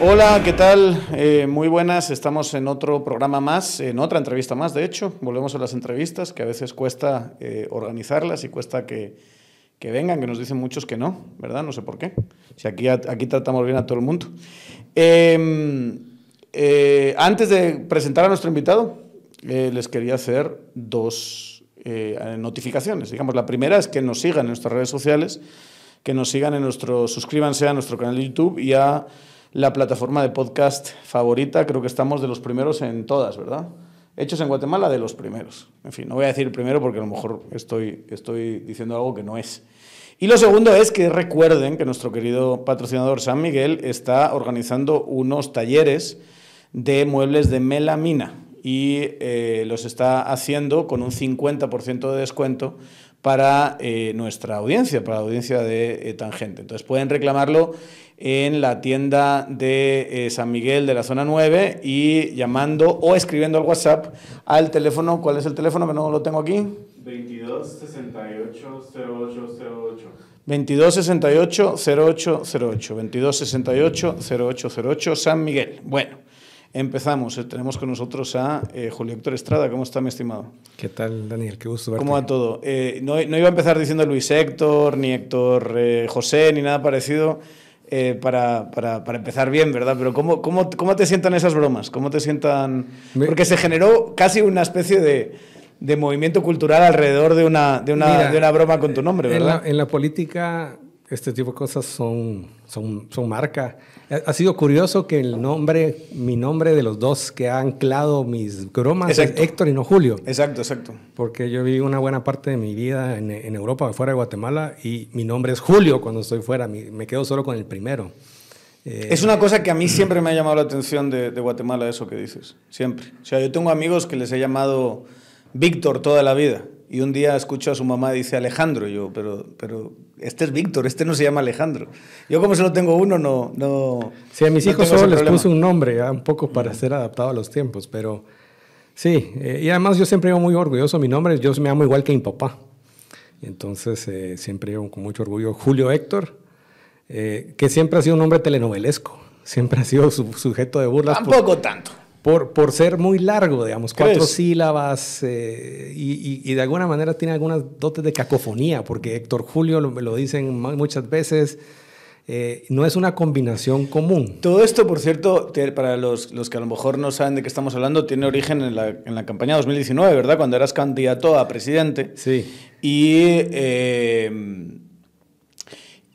Hola, ¿qué tal? Eh, muy buenas, estamos en otro programa más, en otra entrevista más, de hecho. Volvemos a las entrevistas, que a veces cuesta eh, organizarlas y cuesta que, vengan, que nos dicen muchos que no, ¿verdad? No sé por qué. Si aquí, aquí tratamos bien a todo el mundo. Em, eh, antes de presentar a nuestro invitado, les quería hacer dos eh, notificaciones. Digamos, la primera es que nos sigan en nuestras redes sociales, que nos sigan en nuestro, suscríbanse a nuestro canal de YouTube y a la plataforma de podcast favorita. Creo que estamos de los primeros en todas, ¿verdad? Hechos en Guatemala de los primeros. En fin, no voy a decir primero porque a lo mejor estoy, estoy diciendo algo que no es. Y lo segundo es que recuerden que nuestro querido patrocinador San Miguel está organizando unos talleres de muebles de melamina y eh, los está haciendo con un 50% de descuento para eh, nuestra audiencia, para la audiencia de eh, Tangente. Entonces pueden reclamarlo en la tienda de San Miguel de la zona 9 y llamando o escribiendo al WhatsApp al teléfono. ¿Cuál es el teléfono que no lo tengo aquí? 2268 0808. 2268 0808. 22 0808 San Miguel. Bueno empezamos. Eh, tenemos con nosotros a eh, Julio Héctor Estrada. ¿Cómo está, mi estimado? ¿Qué tal, Daniel? Qué gusto verte. ¿Cómo va todo? Eh, no, iba a empezar diciendo Luis Héctor, ni Héctor José, ni nada parecido. Para, para, para, empezar bien, ¿verdad? Pero ¿cómo, cómo, cómo te sientan esas bromas? ¿Cómo te sientan...? Porque se generó casi una especie de, de movimiento cultural alrededor de una, de una, de una broma con tu nombre, ¿verdad? en la política este tipo de cosas son son, son marca. Ha sido curioso que el nombre, mi nombre de los dos que ha anclado mis bromas es Héctor y no Julio. Exacto, exacto. Porque yo viví una buena parte de mi vida en, en Europa, fuera de Guatemala, y mi nombre es Julio cuando estoy fuera, me quedo solo con el primero. Eh, es una cosa que a mí siempre me ha llamado la atención de, de Guatemala, eso que dices, siempre. O sea, yo tengo amigos que les he llamado Víctor toda la vida. Y un día escucho a su mamá, dice Alejandro, yo, pero, pero este es Víctor, este no se llama Alejandro. Yo como solo tengo uno, no... no sí, a mis hijos solo les puse un nombre, un poco para ser adaptado a los tiempos, pero sí, eh, y además yo siempre iba muy orgulloso mi nombre, yo me amo igual que mi papá. Entonces eh, siempre iba con mucho orgullo Julio Héctor, eh, que siempre ha sido un hombre telenovelesco, siempre ha sido su, sujeto de burlas. Tampoco tanto por, por ser muy largo, digamos, cuatro sílabas eh, y, y, de alguna manera tiene algunas dotes de cacofonía, porque Héctor Julio lo, lo dicen muchas veces. Eh, no es una combinación común. Todo esto, por cierto, para los, los, que a lo mejor no saben de qué estamos hablando, tiene origen en la, en la campaña 2019, ¿verdad? Cuando eras candidato a presidente. Sí. Y eh,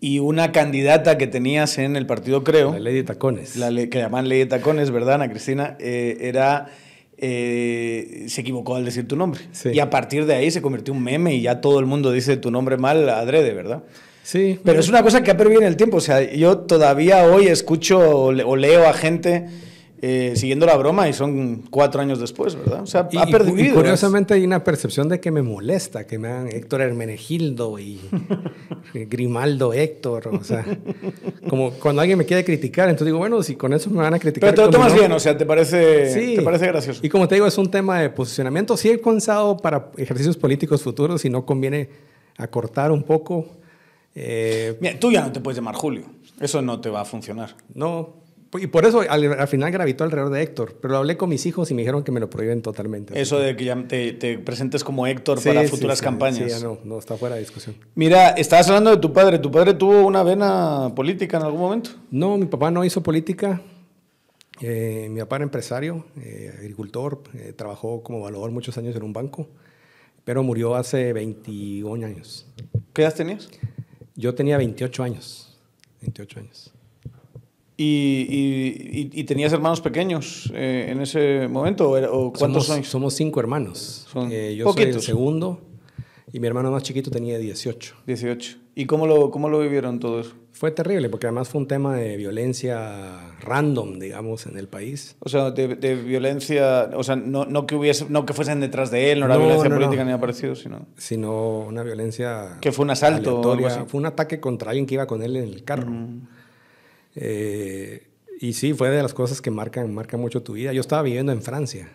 y una candidata que tenías en el partido, creo. La ley de tacones. La que llaman ley de tacones, ¿verdad, Ana Cristina? Eh, era. Eh, se equivocó al decir tu nombre. Y a partir de ahí se convirtió en un meme y ya todo el mundo dice tu nombre mal adrede, ¿verdad? Sí. Pero es una cosa que ha perdido en el tiempo. O sea, yo todavía hoy escucho o leo a gente eh, siguiendo la broma y son cuatro años después, ¿verdad? O sea, ha perdido. curiosamente hay una percepción de que me molesta que me hagan Héctor Hermenegildo y Grimaldo Héctor, o sea, como cuando alguien me quiere criticar, entonces digo, bueno, si con eso me van a criticar. Pero te lo tomas bien, o sea, ¿te parece, parece gracioso. Y como te digo, es un tema de posicionamiento. Si he pensado para ejercicios políticos futuros si no conviene acortar un poco. Eh, tú ya no te puedes llamar Julio. Eso no te va a funcionar. No, y por eso al, final gravitó alrededor de Héctor, pero lo hablé con mis hijos y me dijeron que me lo prohíben totalmente. Eso de que ya te, presentes como Héctor para futuras campañas. Sí, ya no, está fuera de discusión. Mira, estabas hablando de tu padre. ¿Tu padre tuvo una vena política en algún momento? No, mi papá no hizo política. Eh, mi papá era empresario, eh, agricultor, eh, trabajó como valor muchos años en un banco, pero murió hace 21 años. ¿Qué edad tenías? Yo tenía 28 años. 28 años. Y, tenías hermanos pequeños eh, en ese momento? ¿O cuántos somos, Somos cinco hermanos. Eh, yo soy el segundo y mi hermano más chiquito tenía 18. 18. ¿Y cómo lo, cómo lo vivieron todos? Fue terrible, porque además fue un tema de violencia random, digamos, en el país. O sea, de, violencia, o sea, no, no, que hubiese, no que fuesen detrás de él, no, era violencia política ni apareció, sino... Sino una violencia... Que fue un asalto. O Fue un ataque contra alguien que iba con él en el carro. Mm. Eh, y sí, fue de las cosas que marcan, marca mucho tu vida. Yo estaba viviendo en Francia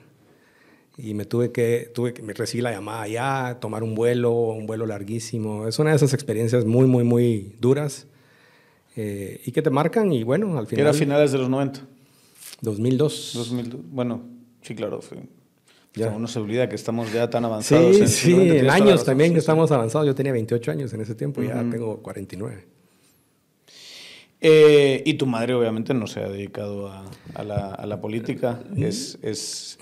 y me tuve que, tuve que, me recibí la llamada allá, tomar un vuelo, un vuelo larguísimo. Es una de esas experiencias muy, muy, muy duras eh, y que te marcan y bueno, al final... Era finales de los 90. 2002. Bueno, sí, claro, Ya. uno se olvida que estamos ya tan avanzados. Sí, en sí, en años también que estamos avanzados. Yo tenía 28 años en ese tiempo, y ya tengo 49. Eh, y tu madre obviamente no se ha dedicado a, la, política, eh, es, es,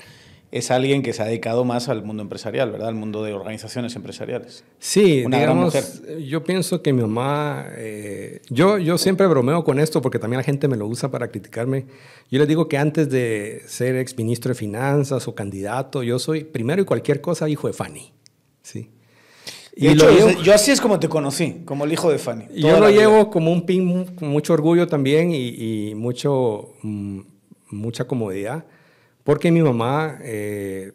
es, alguien que se ha dedicado más al mundo empresarial, ¿verdad? Al mundo de organizaciones empresariales. Sí, digamos, eh, yo pienso que mi mamá, yo, yo siempre bromeo con esto porque también la gente me lo usa para criticarme. Yo les digo que antes de ser exministro de finanzas o candidato, yo soy primero y cualquier cosa hijo de Fanny, ¿sí? Y yo así es como te conocí, como el hijo de Fanny. yo lo llevo como un pin con mucho orgullo también y, mucho, mm, mucha comodidad, porque mi mamá, eh,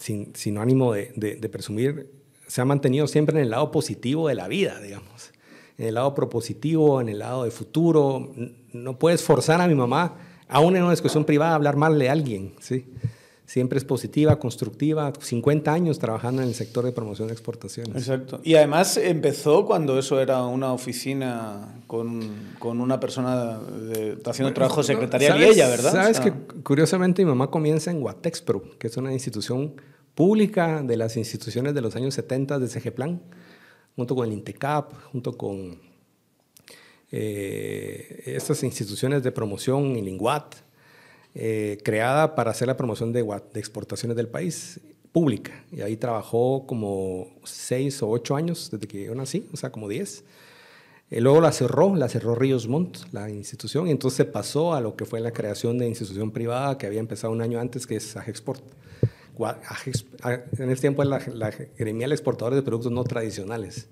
sin, ánimo de, presumir, se ha mantenido siempre en el lado positivo de la vida, digamos, en el lado propositivo, en el lado de futuro. No puedes forzar a mi mamá, aún en una discusión privada, a hablar mal de alguien, ¿sí? sí siempre es positiva, constructiva, 50 años trabajando en el sector de promoción de exportaciones. Exacto. Y además empezó cuando eso era una oficina con, una persona haciendo trabajo secretarial y ella, ¿verdad? Sabes que curiosamente mi mamá comienza en Guatexpro, que es una institución pública de las instituciones de los años 70 de CGPlan, junto con el INTECAP, junto con eh, estas instituciones de promoción, y LINGUAT. Eh, creada para hacer la promoción de, de exportaciones del país pública. Y ahí trabajó como seis o ocho años desde que yo nací, o sea, como diez. y eh, luego la cerró, la cerró Ríos Montt, la institución, y entonces se pasó a lo que fue la creación de institución privada que había empezado un año antes, que es Agexport. En ese tiempo la, la gremial exportadora de productos no tradicionales.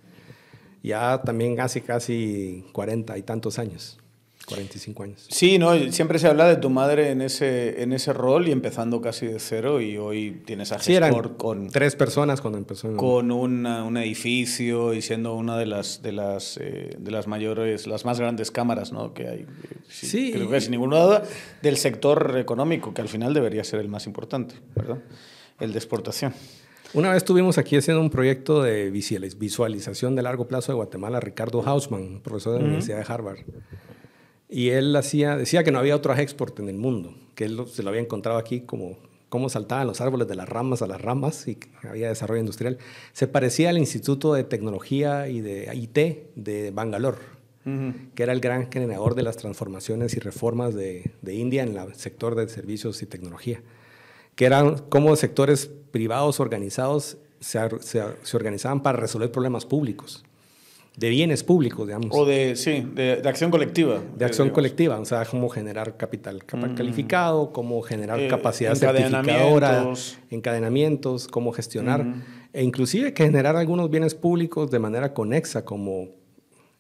Ya también hace casi cuarenta y tantos años. 45 años. Sí, no, siempre se habla de tu madre en ese, en ese rol y empezando casi de cero y hoy tienes a sí, con... tres personas cuando empezó. Con un edificio y siendo una de las, de, las, eh, de las mayores, las más grandes cámaras ¿no? que hay. Eh, sí, Creo que sin ninguna duda del sector económico, que al final debería ser el más importante, ¿verdad? El de exportación. Una vez estuvimos aquí haciendo un proyecto de visualización de largo plazo de Guatemala, Ricardo Hausman, profesor de la Universidad de Harvard. Y él decía que no había otro export en el mundo, que él se lo había encontrado aquí como cómo saltaban los árboles de las ramas a las ramas y había desarrollo industrial. Se parecía al Instituto de Tecnología y de IT de Bangalore, que era el gran generador de las transformaciones y reformas de, India en el sector de servicios y tecnología, que eran como sectores privados organizados se organizaban para resolver problemas públicos de bienes públicos, digamos. O de, sí, de, de acción colectiva. De acción colectiva, o sea, cómo generar capital, mm. calificado, cómo generar capacidades eh, capacidad certificadora, encadenamientos, cómo gestionar, mm. e inclusive que generar algunos bienes públicos de manera conexa, como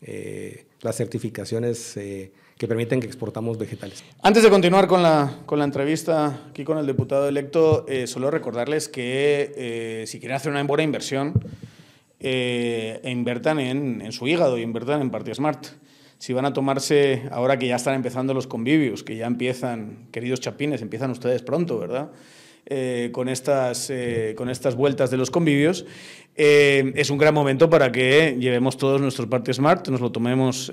eh, las certificaciones eh, que permiten que exportamos vegetales. Antes de continuar con la, con la entrevista aquí con el diputado electo, solo recordarles que si quieren hacer una buena inversión, eh, e invertan en, su hígado y invertan en Party Smart. Si van a tomarse, ahora que ya están empezando los convivios, que ya empiezan, queridos chapines, empiezan ustedes pronto, ¿verdad? Eh, con, estas, eh, con estas vueltas de los convivios, eh, es un gran momento para que llevemos todos nuestros party smart, nos lo tomemos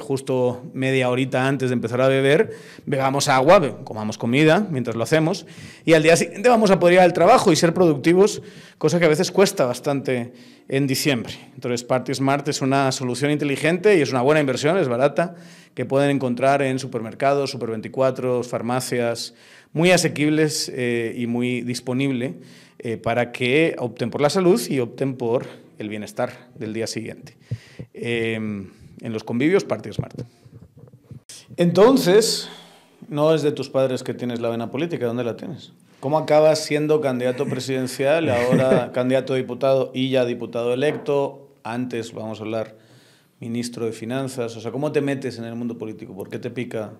justo media horita antes de empezar a beber, bebamos agua, comamos comida mientras lo hacemos y al día siguiente vamos a poder ir al trabajo y ser productivos, cosa que a veces cuesta bastante en diciembre. Entonces party smart es una solución inteligente y es una buena inversión, es barata, que pueden encontrar en supermercados, super 24, farmacias, muy asequibles eh, y muy disponible eh, para que opten por la salud y opten por el bienestar del día siguiente. Em, en los convivios, Partido Smart. Entonces, no es de tus padres que tienes la vena política, ¿dónde la tienes? ¿Cómo acabas siendo candidato presidencial, ahora candidato a diputado y ya diputado electo? Antes vamos a hablar ministro de Finanzas. O sea, ¿cómo te metes en el mundo político? ¿Por qué te pica?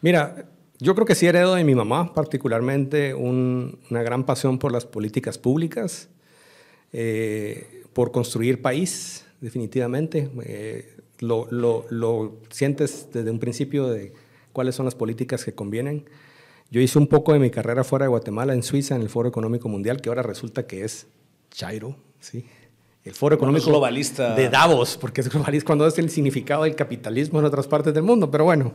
Mira, yo creo que sí heredo de mi mamá, particularmente, una gran pasión por las políticas públicas, eh, por construir país, definitivamente. Eh, lo, lo, lo, sientes desde un principio de cuáles son las políticas que convienen. Yo hice un poco de mi carrera fuera de Guatemala, en Suiza, en el Foro Económico Mundial, que ahora resulta que es Chairo, ¿sí? El Foro Económico globalista. de Davos, porque es globalista cuando es el significado del capitalismo en otras partes del mundo, pero bueno.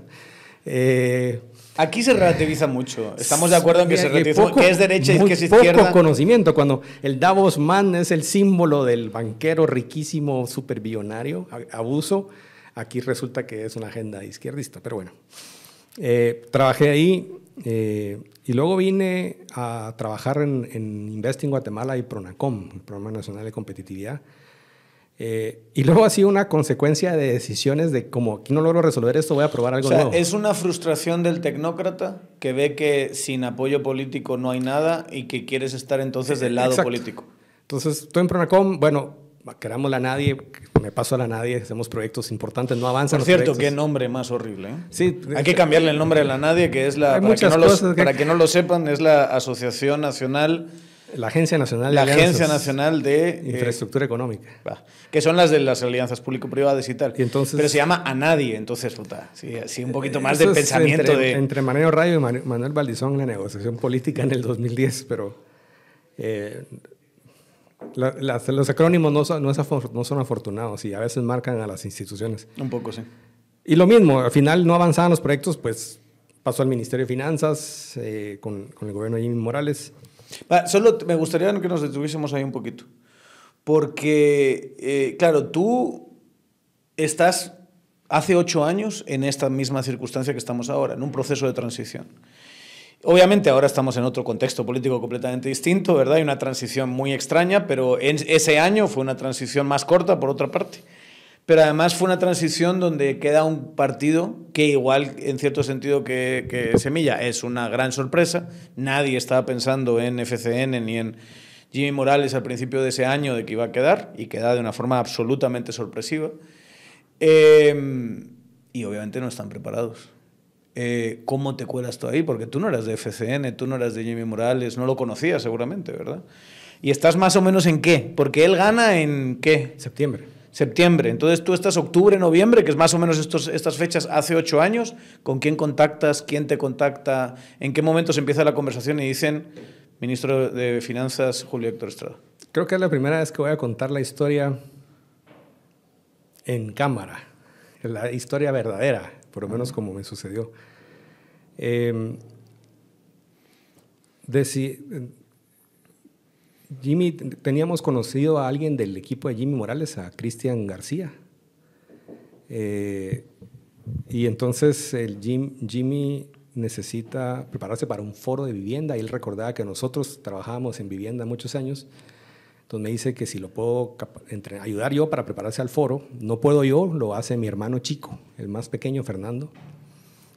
Eh, aquí se relativiza mucho. Estamos de acuerdo en que se eh, relativiza es derecha y que es izquierda. Poco conocimiento. Cuando el Davos Man es el símbolo del banquero riquísimo, superbillonario, abuso, aquí resulta que es una agenda izquierdista. Pero bueno, eh, trabajé ahí y luego vine a trabajar en, en Investing Guatemala y Pronacom, el Programa Nacional de Competitividad eh, y luego ha sido una consecuencia de decisiones de como aquí no logro resolver esto, voy a probar algo nuevo. Es una frustración del tecnócrata que ve que sin apoyo político no hay nada y que quieres estar entonces del lado político. Entonces, tú en Pronacom, bueno, queramos la nadie, me paso a la nadie, hacemos proyectos importantes, no avanzan. Por cierto, qué nombre más horrible. ¿eh? Sí, hay que eh, cambiarle el nombre a la nadie, que es la, para que no lo sepan, es la Asociación Nacional la Agencia Nacional de La Agencia Nacional de eh, Infraestructura Económica. que son las de las alianzas público-privadas y tal. entonces, Pero se llama a nadie, entonces, puta, sí, un poquito eh, más de pensamiento entre, de... Entre Manuel Rayo y Manuel Valdizón la negociación política en el 2010, pero eh, los acrónimos no son, no, son afortunados y a veces marcan a las instituciones. Un poco, sí. Y lo mismo, al final no avanzaban los proyectos, pues pasó al Ministerio de Finanzas con, con, el gobierno de Jimmy Morales. Solo me gustaría que nos detuviésemos ahí un poquito. Porque, eh, claro, tú estás hace ocho años en esta misma circunstancia que estamos ahora, en un proceso de transición. Obviamente ahora estamos en otro contexto político completamente distinto, ¿verdad? Hay una transición muy extraña, pero ese año fue una transición más corta, por otra parte pero además fue una transición donde queda un partido que igual en cierto sentido que, Semilla es una gran sorpresa, nadie estaba pensando en FCN ni en Jimmy Morales al principio de ese año de que iba a quedar y queda de una forma absolutamente sorpresiva em, y obviamente no están preparados. Eh, ¿Cómo te cuelas tú ahí? Porque tú no eras de FCN, tú no eras de Jimmy Morales, no lo conocías seguramente, ¿verdad? ¿Y estás más o menos en qué? Porque él gana en qué? Septiembre septiembre. Entonces tú estás octubre, noviembre, que es más o menos estos, estas fechas hace ocho años, con quién contactas, quién te contacta, en qué momento se empieza la conversación y dicen, ministro de Finanzas, Julio Héctor Estrada. Creo que es la primera vez que voy a contar la historia en cámara, la historia verdadera, por lo menos como me sucedió. Eh, Jimmy, teníamos conocido a alguien del equipo de Jimmy Morales, a Cristian García. Eh, y entonces el Jimmy necesita prepararse para un foro de vivienda. Y él recordaba que nosotros trabajábamos en vivienda muchos años. Entonces me dice que si lo puedo ayudar yo para prepararse al foro, no puedo yo, lo hace mi hermano chico, el más pequeño, Fernando,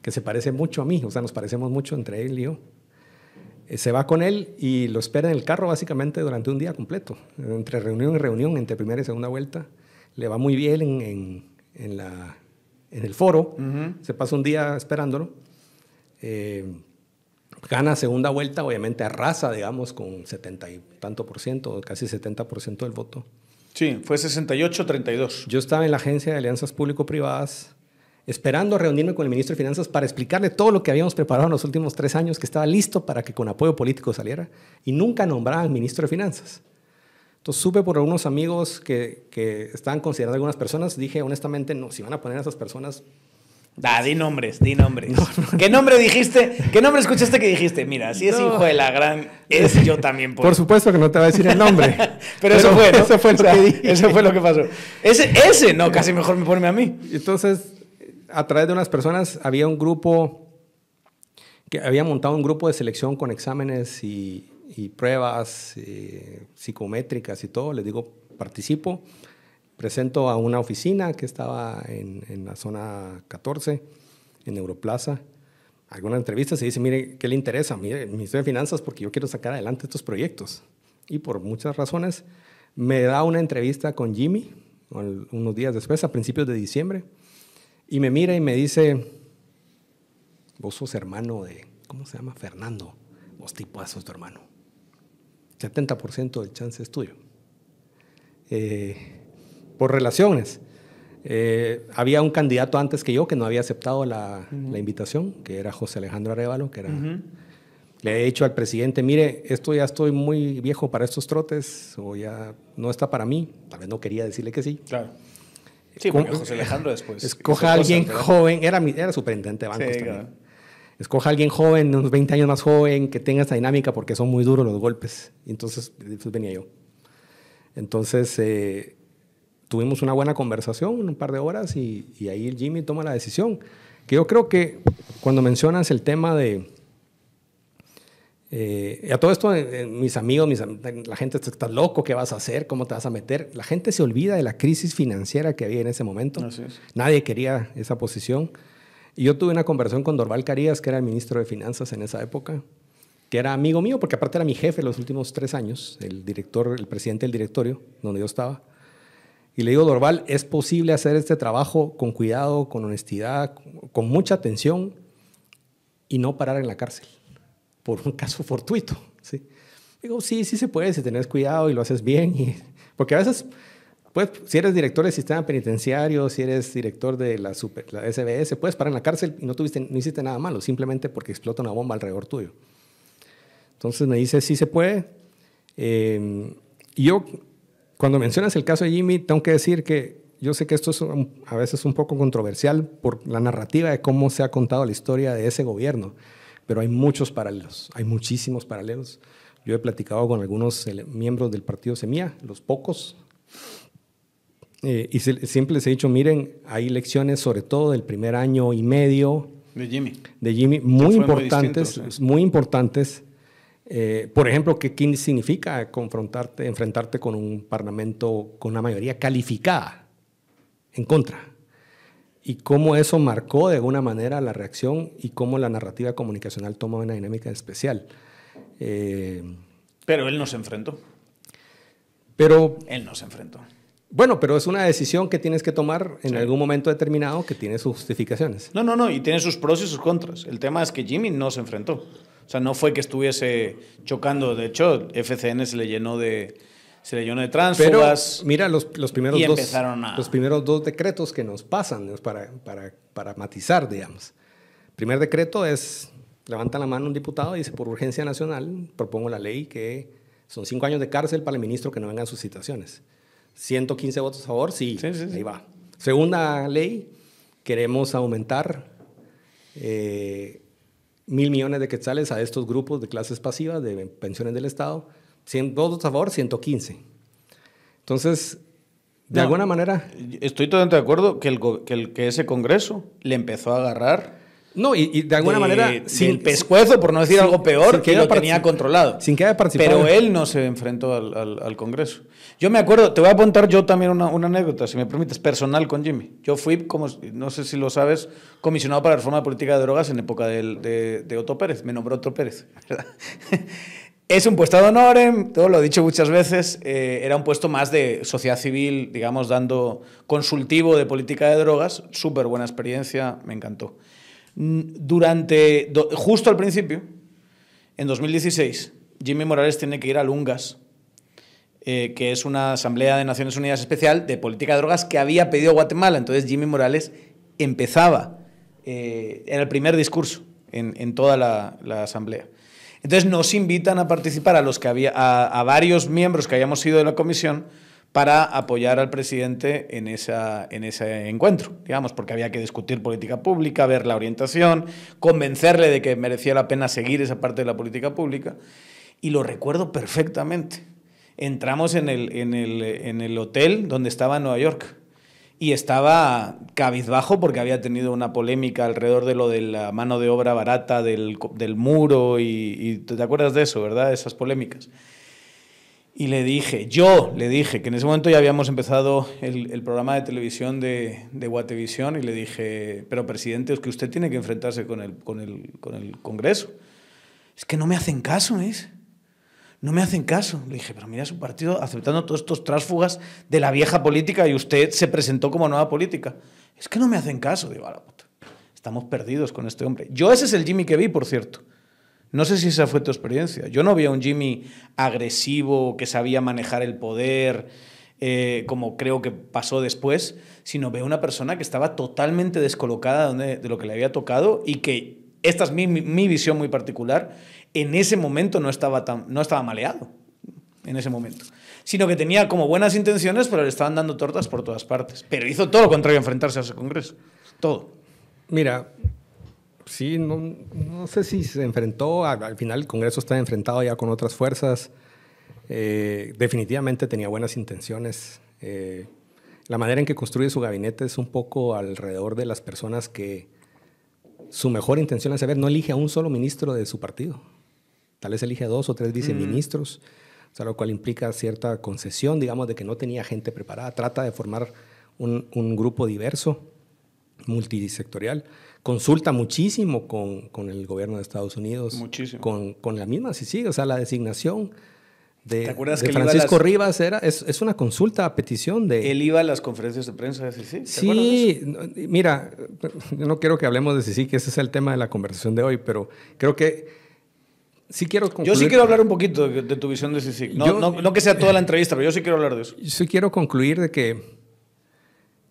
que se parece mucho a mí, o sea, nos parecemos mucho entre él y yo se va con él y lo espera en el carro básicamente durante un día completo, entre reunión y reunión, entre primera y segunda vuelta. Le va muy bien en, la, en el foro, se pasa un día esperándolo. Eh, gana segunda vuelta, obviamente arrasa, digamos, con 70 y tanto por ciento, casi 70 por ciento del voto. Sí, fue 68-32. Yo estaba en la agencia de alianzas público-privadas esperando reunirme con el ministro de Finanzas para explicarle todo lo que habíamos preparado en los últimos tres años, que estaba listo para que con apoyo político saliera, y nunca al ministro de Finanzas. Entonces supe por algunos amigos que, que estaban considerando algunas personas, dije honestamente, no, si van a poner a esas personas... Da, di nombres, di nombres. ¿Qué nombre dijiste? ¿Qué nombre escuchaste que dijiste? Mira, si es hijo de la gran, es yo también. Por, supuesto que no te va a decir el nombre. pero, eso fue, eso fue, lo que pasó. Ese, ese, no, casi mejor me ponme a mí. Entonces a través de unas personas había un grupo que había montado un grupo de selección con exámenes y, pruebas eh, psicométricas y todo. Les digo, participo, presento a una oficina que estaba en, la zona 14, en Europlaza. Algunas entrevista, se dice, mire, ¿qué le interesa? Mire, Ministerio de Finanzas, porque yo quiero sacar adelante estos proyectos. Y por muchas razones, me da una entrevista con Jimmy unos días después, a principios de diciembre y me mira y me dice, vos sos hermano de, ¿cómo se llama? Fernando. Vos tipo ah, sos tu hermano. 70% del chance es tuyo. Eh, por relaciones. Eh, había un candidato antes que yo que no había aceptado la, invitación, que era José Alejandro Arevalo, que era... Le he dicho al presidente, mire, esto ya estoy muy viejo para estos trotes, o ya no está para mí. Tal vez no quería decirle que sí. Claro. Sí, porque José Alejandro después. Escoja a alguien joven, era, era superintendente de bancos también. Escoja a alguien joven, unos 20 años más joven, que tenga esta dinámica porque son muy duros los golpes. y Entonces, venía yo. Entonces, eh, tuvimos una buena conversación, un par de horas, y, ahí Jimmy toma la decisión. Que yo creo que cuando mencionas el tema de, y eh, a todo esto, eh, eh, mis amigos, la gente está loco, ¿qué vas a hacer? ¿Cómo te vas a meter? La gente se olvida de la crisis financiera que había en ese momento. Nadie quería esa posición. Y yo tuve una conversación con Dorval Carías, que era el ministro de Finanzas en esa época, que era amigo mío, porque aparte era mi jefe los últimos tres años, el director, el presidente del directorio, donde yo estaba. Y le digo, Dorval, es posible hacer este trabajo con cuidado, con honestidad, con mucha atención y no parar en la cárcel por un caso fortuito. ¿sí? Digo, sí, sí se puede si tenés cuidado y lo haces bien. Y... Porque a veces, pues, si eres director del sistema penitenciario, si eres director de la, SBS, puedes parar en la cárcel y no, tuviste, no hiciste nada malo, simplemente porque explota una bomba alrededor tuyo. Entonces me dice, sí se puede. Em, ...y yo, cuando mencionas el caso de Jimmy, tengo que decir que yo sé que esto es a veces un poco controversial por la narrativa de cómo se ha contado la historia de ese gobierno pero hay muchos paralelos, hay muchísimos paralelos. Yo he platicado con algunos miembros del partido Semía, los pocos, eh, y siempre les he dicho, miren, hay lecciones sobre todo del primer año y medio. De Jimmy. De Jimmy, muy importantes, muy, importantes. Eh, por ejemplo, ¿qué, ¿qué, significa confrontarte, enfrentarte con un parlamento con una mayoría calificada en contra? y cómo eso marcó de alguna manera la reacción y cómo la narrativa comunicacional toma una dinámica especial. Eh, pero él no se enfrentó. Pero... Él no se enfrentó. Bueno, pero es una decisión que tienes que tomar en algún momento determinado que tiene sus justificaciones. No, no, no, y tiene sus pros y sus contras. El tema es que Jimmy no se enfrentó. O sea, no fue que estuviese chocando. De hecho, FCN se le llenó de, se le llenó de Pero mira los, primeros dos, los primeros dos decretos que nos pasan para, para, para matizar, digamos. primer decreto es, levanta la mano un diputado y dice, por urgencia nacional, propongo la ley que son cinco años de cárcel para el ministro que no vengan sus citaciones. 115 votos a favor, sí, ahí va. Segunda ley, queremos aumentar eh, mil millones de quetzales a estos grupos de clases pasivas, de pensiones del Estado, 100, a favor, 115. Entonces, de alguna manera... Estoy totalmente de acuerdo que, el, que, ese Congreso le empezó a agarrar no, y, de alguna manera. Sin pescuezo, por no decir algo peor, que, lo tenía controlado. Sin que haya participado. Pero él no se enfrentó al, Congreso. Yo me acuerdo, te voy a contar yo también una, anécdota, si me permites, personal con Jimmy. Yo fui, como no sé si lo sabes, comisionado para la reforma política de drogas en época de, de Otto Pérez. Me nombró Otto Pérez. Es un puesto de honor, todo lo he dicho muchas veces, eh, era un puesto más de sociedad civil, digamos, dando consultivo de política de drogas, súper buena experiencia, me encantó. Mm, durante, justo al principio, en 2016, Jimmy Morales tiene que ir a Lungas, eh, que es una asamblea de Naciones Unidas especial de política de drogas que había pedido Guatemala. Entonces Jimmy Morales empezaba, eh, era el primer discurso en, toda la asamblea. Entonces nos invitan a participar a, los que había, a, varios miembros que habíamos sido de la comisión para apoyar al presidente en, esa, en ese encuentro, digamos, porque había que discutir política pública, ver la orientación, convencerle de que merecía la pena seguir esa parte de la política pública. Y lo recuerdo perfectamente. Entramos en el, en el, en el hotel donde estaba Nueva York y estaba cabizbajo porque había tenido una polémica alrededor de lo de la mano de obra barata del, del muro y, te acuerdas de eso, ¿verdad? Esas polémicas. Y le dije, yo le dije, que en ese momento ya habíamos empezado el, programa de televisión de, de Guatevisión y le dije, pero presidente, es que usted tiene que enfrentarse con el, con el, con el Congreso. Es que no me hacen caso, ¿es? no me hacen caso. Le dije, pero mira su partido aceptando todos estos tránsfugas de la vieja política y usted se presentó como nueva política. Es que no me hacen caso, digo, a la puta. Estamos perdidos con este hombre. Yo ese es el Jimmy que vi, por cierto. No sé si esa fue tu experiencia. Yo no vi a un Jimmy agresivo, que sabía manejar el poder, eh, como creo que pasó después, sino veo una persona que estaba totalmente descolocada de, lo que le había tocado y que, esta es mi visión muy particular, en ese momento no estaba, tan, no estaba maleado, en ese momento. Sino que tenía como buenas intenciones, pero le estaban dando tortas por todas partes. Pero hizo todo lo contrario, enfrentarse a ese Congreso. Todo. Mira, sí, no, sé si se enfrentó, al final el Congreso está enfrentado ya con otras fuerzas. Eh, definitivamente tenía buenas intenciones. Eh, la manera en que construye su gabinete es un poco alrededor de las personas que su mejor intención es saber, no elige a un solo ministro de su partido. Tal vez elige dos o tres viceministros, o sea, lo cual implica cierta concesión, digamos, de que no tenía gente preparada. Trata de formar un, grupo diverso, multisectorial. Consulta muchísimo con, con, el gobierno de Estados Unidos. Con, con la misma, sí, sí, o sea, la designación. De, ¿Te acuerdas que Francisco Rivas era, es, es, una consulta a petición de... Él iba a las conferencias de prensa, sí, sí. sí, mira, no quiero que hablemos de sí, que ese es el tema de la conversación de hoy, pero creo que quiero Yo sí quiero hablar un poquito de, tu visión de CICIC. No, que sea toda la entrevista, pero yo sí quiero hablar de eso. Sí quiero concluir de que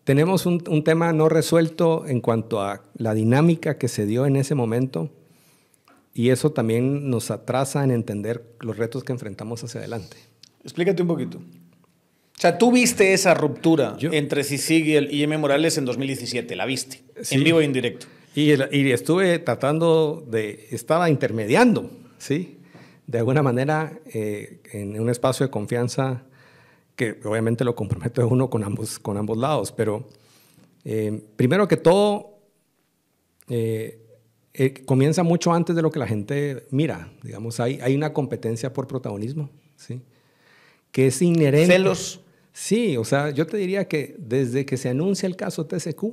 tenemos un, tema no resuelto en cuanto a la dinámica que se dio en ese momento y eso también nos atrasa en entender los retos que enfrentamos hacia adelante. Explícate un poquito. O sea, tú viste esa ruptura entre CICIG y el IM Morales en 2017, la viste, en vivo e indirecto. y estuve tratando de, estaba intermediando ¿sí? De alguna manera, eh, en un espacio de confianza que obviamente lo compromete uno con ambos, con ambos lados, pero eh, primero que todo, eh, comienza mucho antes de lo que la gente mira, digamos, hay, hay una competencia por protagonismo, ¿sí? Que es inherente. Celos. Sí, o sea, yo te diría que desde que se anuncia el caso TSQ,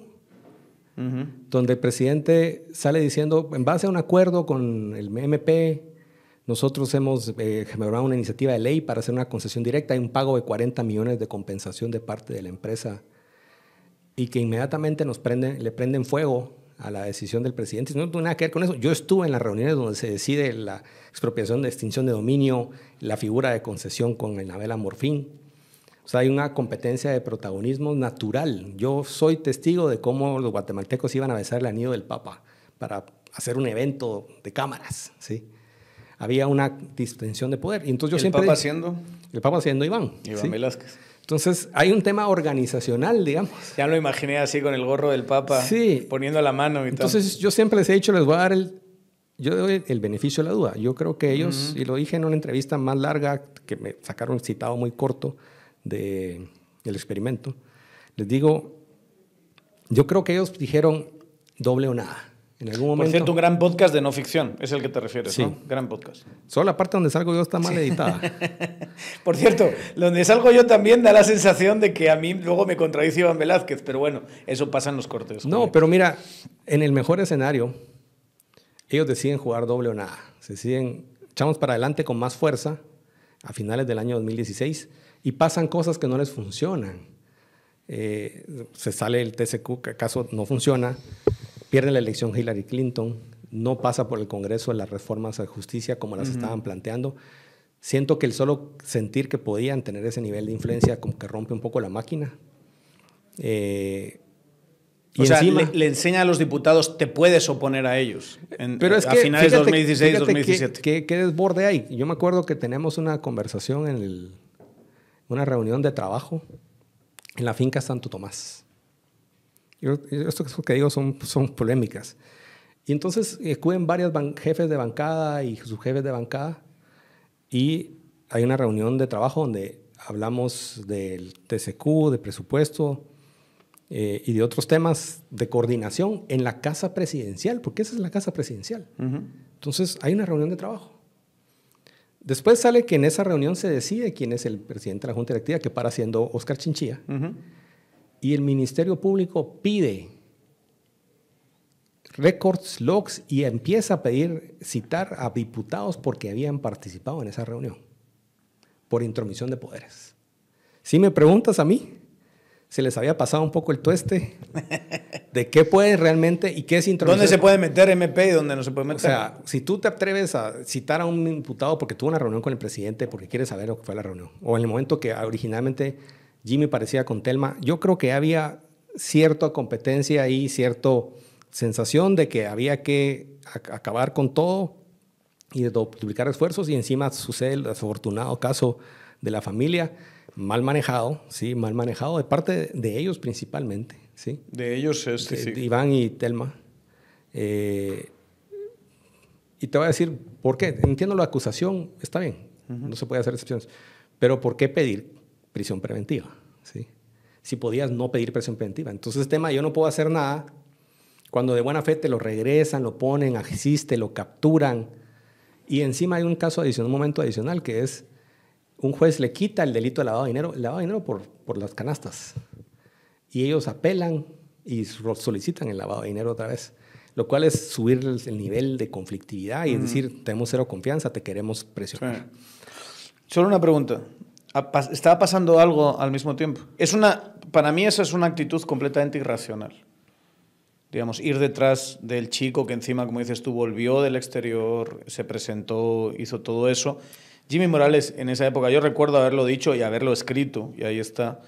donde el presidente sale diciendo, en base a un acuerdo con el MP nosotros hemos eh, generado una iniciativa de ley para hacer una concesión directa. Hay un pago de 40 millones de compensación de parte de la empresa y que inmediatamente nos le prenden fuego a la decisión del presidente. No tiene nada que ver con eso. Yo estuve en las reuniones donde se decide la expropiación de extinción de dominio, la figura de concesión con el Navela Morfín. O sea, hay una competencia de protagonismo natural. Yo soy testigo de cómo los guatemaltecos iban a besar el anillo del Papa para hacer un evento de cámaras, ¿sí? había una distensión de poder. Y entonces yo ¿El Papa siendo? El Papa siendo Iván. Iván Velázquez. Entonces, hay un tema organizacional, digamos. Ya lo imaginé así con el gorro del Papa, poniendo la mano y Entonces, yo siempre les he dicho, les voy a dar el, yo doy el beneficio de la duda. Yo creo que ellos, y lo dije en una entrevista más larga, que me sacaron citado muy corto de, del experimento, les digo, yo creo que ellos dijeron doble o nada. En algún momento. Por cierto, un gran podcast de no ficción, es el que te refieres, ¿no? Gran podcast. Solo la parte donde salgo yo está mal editada. Por cierto, donde salgo yo también da la sensación de que a mí luego me contradice Iván Velázquez, pero bueno, eso pasa en los cortes. No, pero mira, en el mejor escenario, ellos deciden jugar doble o nada. Se siguen, echamos para adelante con más fuerza a finales del año 2016 y pasan cosas que no les funcionan. Eh, se sale el TSQ que acaso no funciona pierde la elección Hillary Clinton, no pasa por el Congreso las reformas a justicia como las estaban planteando. Siento que el solo sentir que podían tener ese nivel de influencia como que rompe un poco la máquina. Eh, y o sea, le, enseña a los diputados, te puedes oponer a ellos. pero eh, es a que, finales de 2016, 2017. ¿Qué, desborde hay? Yo me acuerdo que tenemos una conversación en una reunión de trabajo en la finca Santo Tomás esto que digo son, son polémicas. Y entonces acuden eh, varios jefes de bancada y subjefes de bancada y hay una reunión de trabajo donde hablamos del TCQ, de presupuesto eh, y de otros temas de coordinación en la casa presidencial, porque esa es la casa presidencial. Entonces hay una reunión de trabajo. Después sale que en esa reunión se decide quién es el presidente de la Junta Directiva, que para siendo Oscar Chinchilla y el Ministerio Público pide records, logs y empieza a pedir citar a diputados porque habían participado en esa reunión por intromisión de poderes. Si me preguntas a mí, se les había pasado un poco el tueste de qué puede realmente y qué es intromisión. ¿Dónde se puede meter MP y dónde no se puede meter? O sea, si tú te atreves a citar a un diputado porque tuvo una reunión con el presidente, porque quiere saber lo que fue la reunión, o en el momento que originalmente Jimmy parecía con Telma. Yo creo que había cierta competencia y cierta sensación de que había que acabar con todo y duplicar esfuerzos y encima sucede el desafortunado caso de la familia mal manejado, sí, mal manejado de parte de ellos principalmente, sí. De ellos es Iván y Telma. Eh, y te voy a decir por qué. Entiendo la acusación, está bien, no se puede hacer excepciones, pero ¿por qué pedir prisión preventiva. ¿sí? Si podías no pedir prisión preventiva. Entonces, el este tema, yo no puedo hacer nada. Cuando de buena fe te lo regresan, lo ponen, asiste, lo capturan. Y encima hay un caso adicional, un momento adicional, que es un juez le quita el delito de lavado de dinero, lavado de dinero por, por las canastas. Y ellos apelan y solicitan el lavado de dinero otra vez, lo cual es subir el nivel de conflictividad y es decir, tenemos cero confianza, te queremos presionar. Solo una pregunta estaba pasando algo al mismo tiempo. Es una, para mí esa es una actitud completamente irracional. Digamos, ir detrás del chico que encima, como dices tú, volvió del exterior, se presentó, hizo todo eso. Jimmy Morales en esa época, yo recuerdo haberlo dicho y haberlo escrito, y ahí está,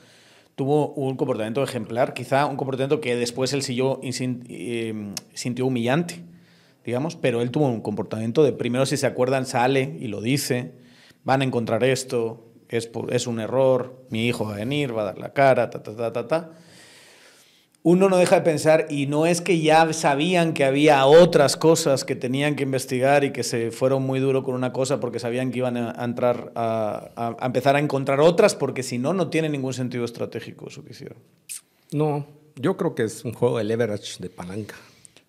tuvo un comportamiento ejemplar, quizá un comportamiento que después él siguió, em, sintió humillante, digamos, pero él tuvo un comportamiento de primero, si se acuerdan, sale y lo dice, van a encontrar esto, es, un error, mi hijo va a venir, va a dar la cara, ta, ta, ta, ta, ta. Uno no deja de pensar, y no es que ya sabían que había otras cosas que tenían que investigar y que se fueron muy duro con una cosa porque sabían que iban a entrar a, empezar a encontrar otras, porque si no, no tiene ningún sentido estratégico eso que hicieron. No, yo creo que es un juego de leverage de palanca.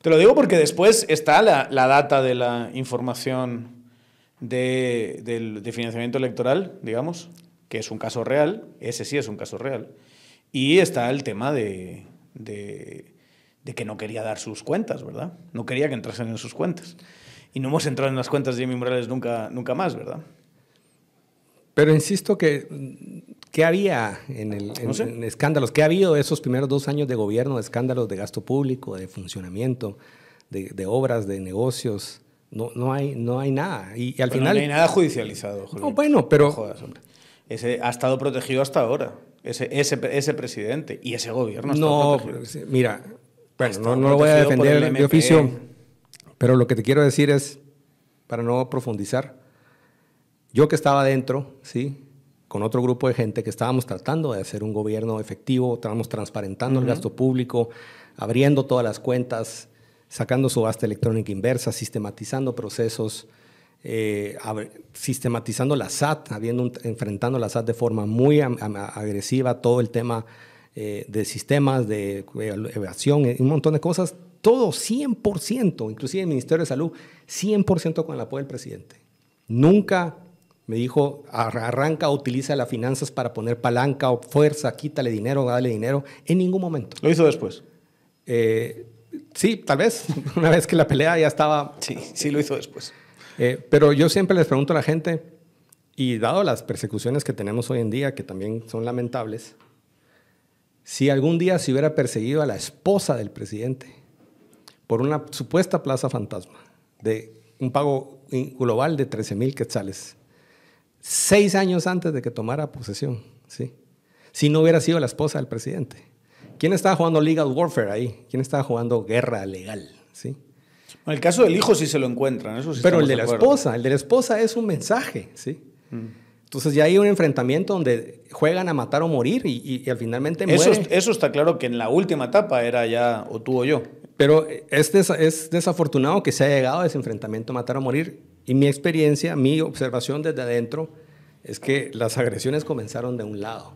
Te lo digo porque después está la, la data de la información de, del, financiamiento electoral, digamos, que es un caso real, ese sí es un caso real. Y está el tema de, que no quería dar sus cuentas, ¿verdad? No quería que entrasen en sus cuentas. Y no hemos entrado en las cuentas de Jimmy Morales nunca, nunca más, ¿verdad? Pero insisto que, ¿qué había en, el, escándalos? ¿Qué ha habido esos primeros dos años de gobierno, de escándalos de gasto público, de funcionamiento, de obras, de negocios? No, no, hay, no hay nada. Y, al final... No hay nada judicializado. No, bueno, pero... ese ha estado protegido hasta ahora, ese, presidente y ese gobierno. No, mira, no, lo voy a defender de e. oficio, pero lo que te quiero decir es, para no profundizar, yo que estaba dentro, ¿sí? con otro grupo de gente que estábamos tratando de hacer un gobierno efectivo, estábamos transparentando el gasto público, abriendo todas las cuentas, sacando subasta electrónica inversa, sistematizando procesos, eh, sistematizando la SAT, habiendo enfrentando la SAT de forma muy agresiva, todo el tema eh, de sistemas, de evasión, eh, un montón de cosas, todo 100%, inclusive el Ministerio de Salud, 100% con el apoyo del presidente. Nunca me dijo, arranca, utiliza las finanzas para poner palanca o fuerza, quítale dinero, dale dinero, en ningún momento. Lo hizo después. Eh, sí, tal vez, una vez que la pelea ya estaba... Sí, sí lo hizo después. Eh, pero yo siempre les pregunto a la gente, y dado las persecuciones que tenemos hoy en día, que también son lamentables, si algún día se hubiera perseguido a la esposa del presidente por una supuesta plaza fantasma de un pago global de 13 mil quetzales, seis años antes de que tomara posesión, ¿sí? si no hubiera sido la esposa del presidente, ¿Quién estaba jugando legal warfare ahí? ¿Quién estaba jugando guerra legal? ¿Sí? En el caso del hijo sí se lo encuentran, eso Pero el de la esposa, el de la esposa es un mensaje, ¿sí? Mm. Entonces ya hay un enfrentamiento donde juegan a matar o morir y, al finalmente mueren. Eso, eso está claro que en la última etapa era ya o tú o yo. Pero es, es desafortunado que se haya llegado a ese enfrentamiento matar o morir. Y mi experiencia, mi observación desde adentro es que las agresiones comenzaron de un lado.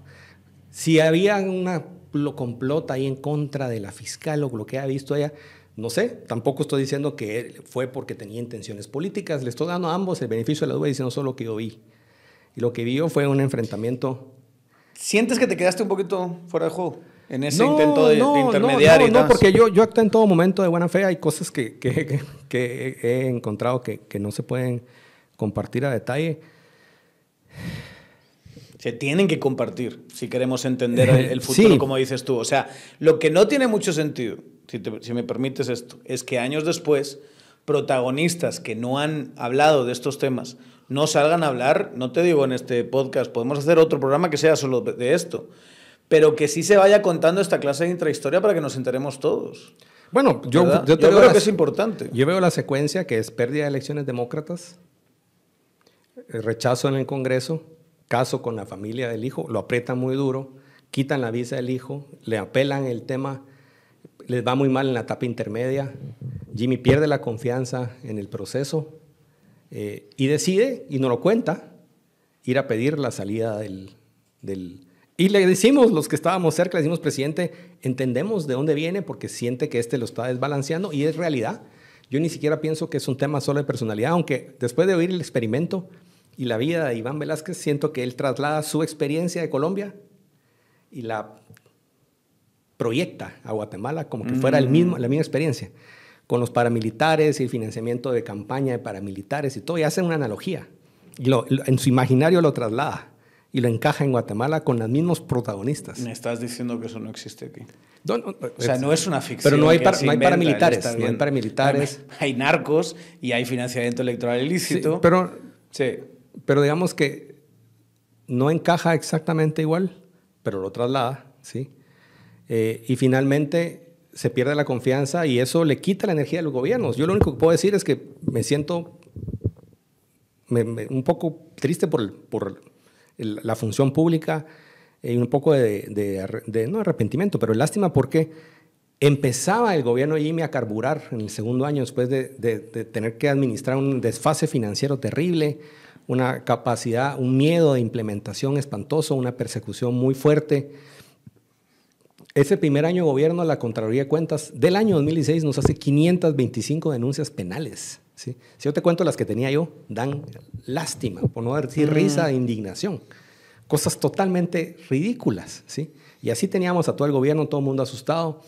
Si había una lo complota ahí en contra de la fiscal o lo que ha visto ella. No sé, tampoco estoy diciendo que fue porque tenía intenciones políticas. Le estoy dando a ambos el beneficio de la duda y diciendo solo lo que yo vi. Y lo que vio fue un enfrentamiento. ¿Sientes que te quedaste un poquito fuera de juego? En ese intento de, intermediario intermediar no, no, No, porque yo, yo acto en todo momento de buena fe. Hay cosas que, que, he encontrado que, no se pueden compartir a detalle. Se tienen que compartir si queremos entender el futuro, como dices tú. O sea, lo que no tiene mucho sentido, si, me permites esto, es que años después protagonistas que no han hablado de estos temas no salgan a hablar, no te digo en este podcast, podemos hacer otro programa que sea solo de esto, pero que sí se vaya contando esta clase de intrahistoria para que nos enteremos todos. Bueno, yo, yo, creo que es importante. Yo veo la secuencia que es pérdida de elecciones demócratas, eh, rechazo en el Congreso, caso con la familia del hijo, lo aprietan muy duro, quitan la visa del hijo, le apelan el tema, les va muy mal en la etapa intermedia, Jimmy pierde la confianza en el proceso eh, y decide, y no lo cuenta, ir a pedir la salida del, del... Y le decimos, los que estábamos cerca, le decimos, presidente, entendemos de dónde viene porque siente que este lo está desbalanceando y es realidad. Yo ni siquiera pienso que es un tema solo de personalidad, aunque después de oír el experimento, y la vida de Iván Velázquez, siento que él traslada su experiencia de Colombia y la proyecta a Guatemala como que fuera el mm. mismo, la misma experiencia, con los paramilitares y el financiamiento de campaña de paramilitares y todo, y hace una analogía. Y lo, en su imaginario lo traslada y lo encaja en Guatemala con los mismos protagonistas. Me estás diciendo que eso no existe aquí. o sea, no es una ficción. Pero no hay, hay paramilitares. hay paramilitares. Hay narcos y hay financiamiento electoral ilícito. Sí, pero. Sí pero digamos que no encaja exactamente igual, pero lo traslada, ¿sí? Eh, y finalmente se pierde la confianza y eso le quita la energía a los gobiernos. Yo lo único que puedo decir es que me siento un poco triste por, la función pública y un poco de, no arrepentimiento, pero lástima porque empezaba el gobierno Jimmy a carburar en el segundo año después de tener que administrar un desfase financiero terrible una capacidad, un miedo de implementación espantoso, una persecución muy fuerte. Ese primer año de gobierno, la Contraloría de Cuentas del año 2016 nos hace 525 denuncias penales. Si yo te cuento las que tenía yo, dan lástima, por no decir mm. risa e indignación. Cosas totalmente ridículas. Y así teníamos a todo el gobierno, todo el mundo asustado.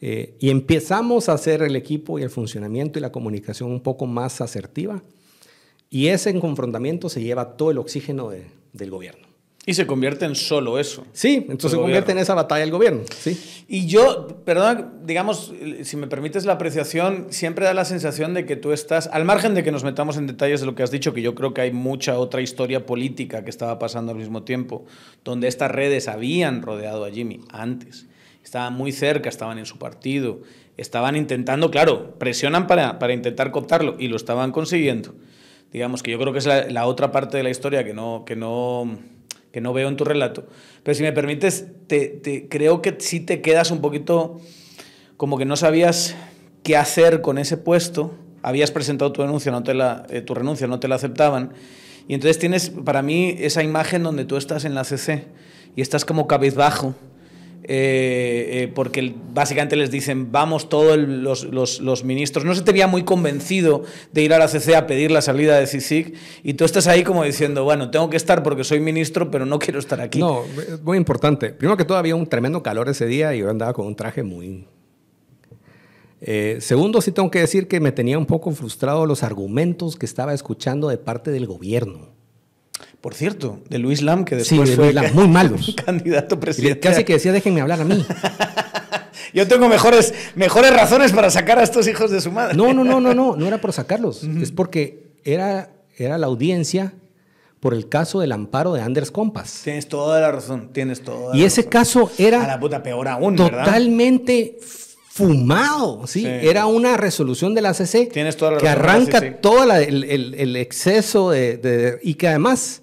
Eh, y empezamos a hacer el equipo y el funcionamiento y la comunicación un poco más asertiva. Y ese confrontamiento se lleva todo el oxígeno del gobierno. Y se convierte en solo eso. Sí, entonces se convierte en esa batalla del gobierno. Sí. Y yo, perdón, digamos, si me permites la apreciación, siempre da la sensación de que tú estás, al margen de que nos metamos en detalles de lo que has dicho, que yo creo que hay mucha otra historia política que estaba pasando al mismo tiempo, donde estas redes habían rodeado a Jimmy antes, estaban muy cerca, estaban en su partido, estaban intentando, claro, presionan para, para intentar cooptarlo y lo estaban consiguiendo digamos que yo creo que es la, otra parte de la historia que no, que no, no veo en tu relato. Pero si me permites, te, creo que sí te quedas un poquito como que no sabías qué hacer con ese puesto. Habías presentado tu renuncia, no te la, eh, tu renuncia, no te la aceptaban. Y entonces tienes, para mí, esa imagen donde tú estás en la CC y estás como cabizbajo eh, eh, porque básicamente les dicen, vamos todos los, ministros. No se te muy convencido de ir a la CC a pedir la salida de CICIC y tú estás ahí como diciendo, bueno, tengo que estar porque soy ministro, pero no quiero estar aquí. No, es muy importante. Primero que todo, había un tremendo calor ese día y yo andaba con un traje muy... Eh, segundo, sí tengo que decir que me tenía un poco frustrado los argumentos que estaba escuchando de parte del gobierno. Por cierto, de Luis Lam, que después fue muy malo, candidato presidente. Casi que decía, déjenme hablar a mí. Yo tengo mejores, mejores razones para sacar a estos hijos de su madre. No, no, no, no, no, no era por sacarlos. Es porque era, era la audiencia por el caso del amparo de Anders Compas. Tienes toda la razón, tienes toda la Y ese caso era a la puta peor aún, totalmente fumado, ¿sí? Era una resolución de la CC que arranca todo el, exceso y que además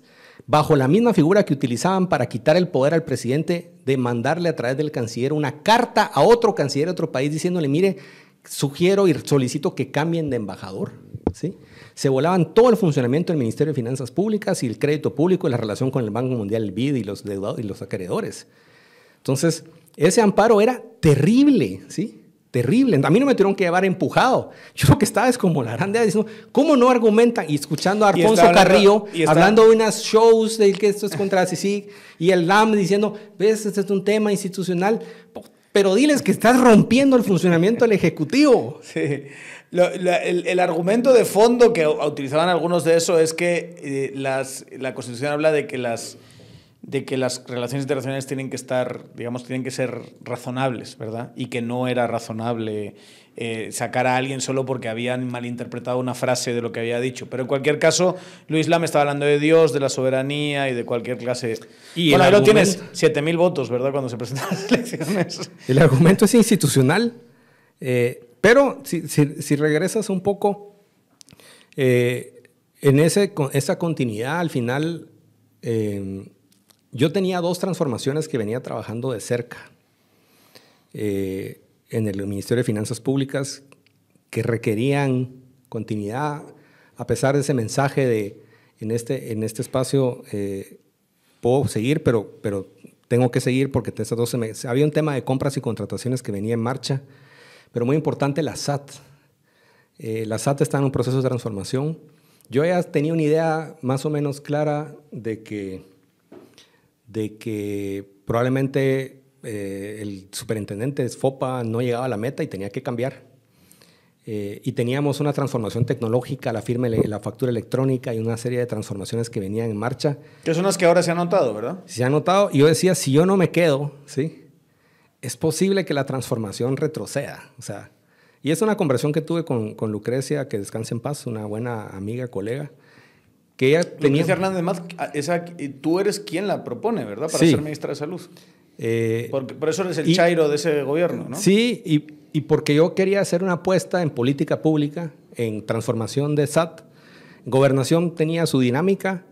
bajo la misma figura que utilizaban para quitar el poder al presidente de mandarle a través del canciller una carta a otro canciller de otro país diciéndole, mire, sugiero y solicito que cambien de embajador. ¿sí? Se volaban todo el funcionamiento del Ministerio de Finanzas Públicas y el crédito público y la relación con el Banco Mundial, el BID y los deudados y los acreedores. Entonces, ese amparo era terrible, ¿sí? terrible. A mí no me tuvieron que llevar empujado. Yo creo que estaba es como la grande diciendo, ¿cómo no argumentan? Y escuchando a Alfonso Carrillo hablando de unas shows de que esto es contra CICIC, y el LAM diciendo, ves, este es un tema institucional. Pero diles que estás rompiendo el funcionamiento del Ejecutivo. Sí. el, argumento de fondo que utilizaban algunos de eso es que eh, las, la Constitución habla de que las de que las relaciones internacionales tienen que estar, digamos, tienen que ser razonables, ¿verdad? Y que no era razonable eh, sacar a alguien solo porque habían malinterpretado una frase de lo que había dicho. Pero en cualquier caso, Luis Lam estaba hablando de Dios, de la soberanía y de cualquier clase. ¿Y bueno, lo tienes, 7.000 votos, ¿verdad? Cuando se presentan las elecciones. El argumento es institucional, eh, pero si, si, regresas un poco, eh, en ese, esa continuidad, al final yo tenía dos transformaciones que venía trabajando de cerca eh, en el Ministerio de Finanzas Públicas que requerían continuidad, a pesar de ese mensaje de en este, en este espacio eh, puedo seguir, pero, pero tengo que seguir porque estas dos había un tema de compras y contrataciones que venía en marcha, pero muy importante la SAT. Eh, la SAT está en un proceso de transformación. Yo ya tenía una idea más o menos clara de que de que probablemente eh, el superintendente de FOPA no llegaba a la meta y tenía que cambiar. Eh, y teníamos una transformación tecnológica, la firma, la factura electrónica y una serie de transformaciones que venían en marcha. Que son las que ahora se han notado, ¿verdad? Se han notado. Y yo decía, si yo no me quedo, ¿sí? Es posible que la transformación retroceda. O sea, y es una conversación que tuve con, con Lucrecia, que descanse en paz, una buena amiga, colega que ella tenía... Hernández, Más, ah, esa, tú eres quien la propone, ¿verdad? Para ser ministra de Salud. Eh, por eso eres el chairo de ese gobierno, ¿no? Sí, y, porque yo quería hacer una apuesta en política pública, en transformación de SAT. Gobernación tenía su dinámica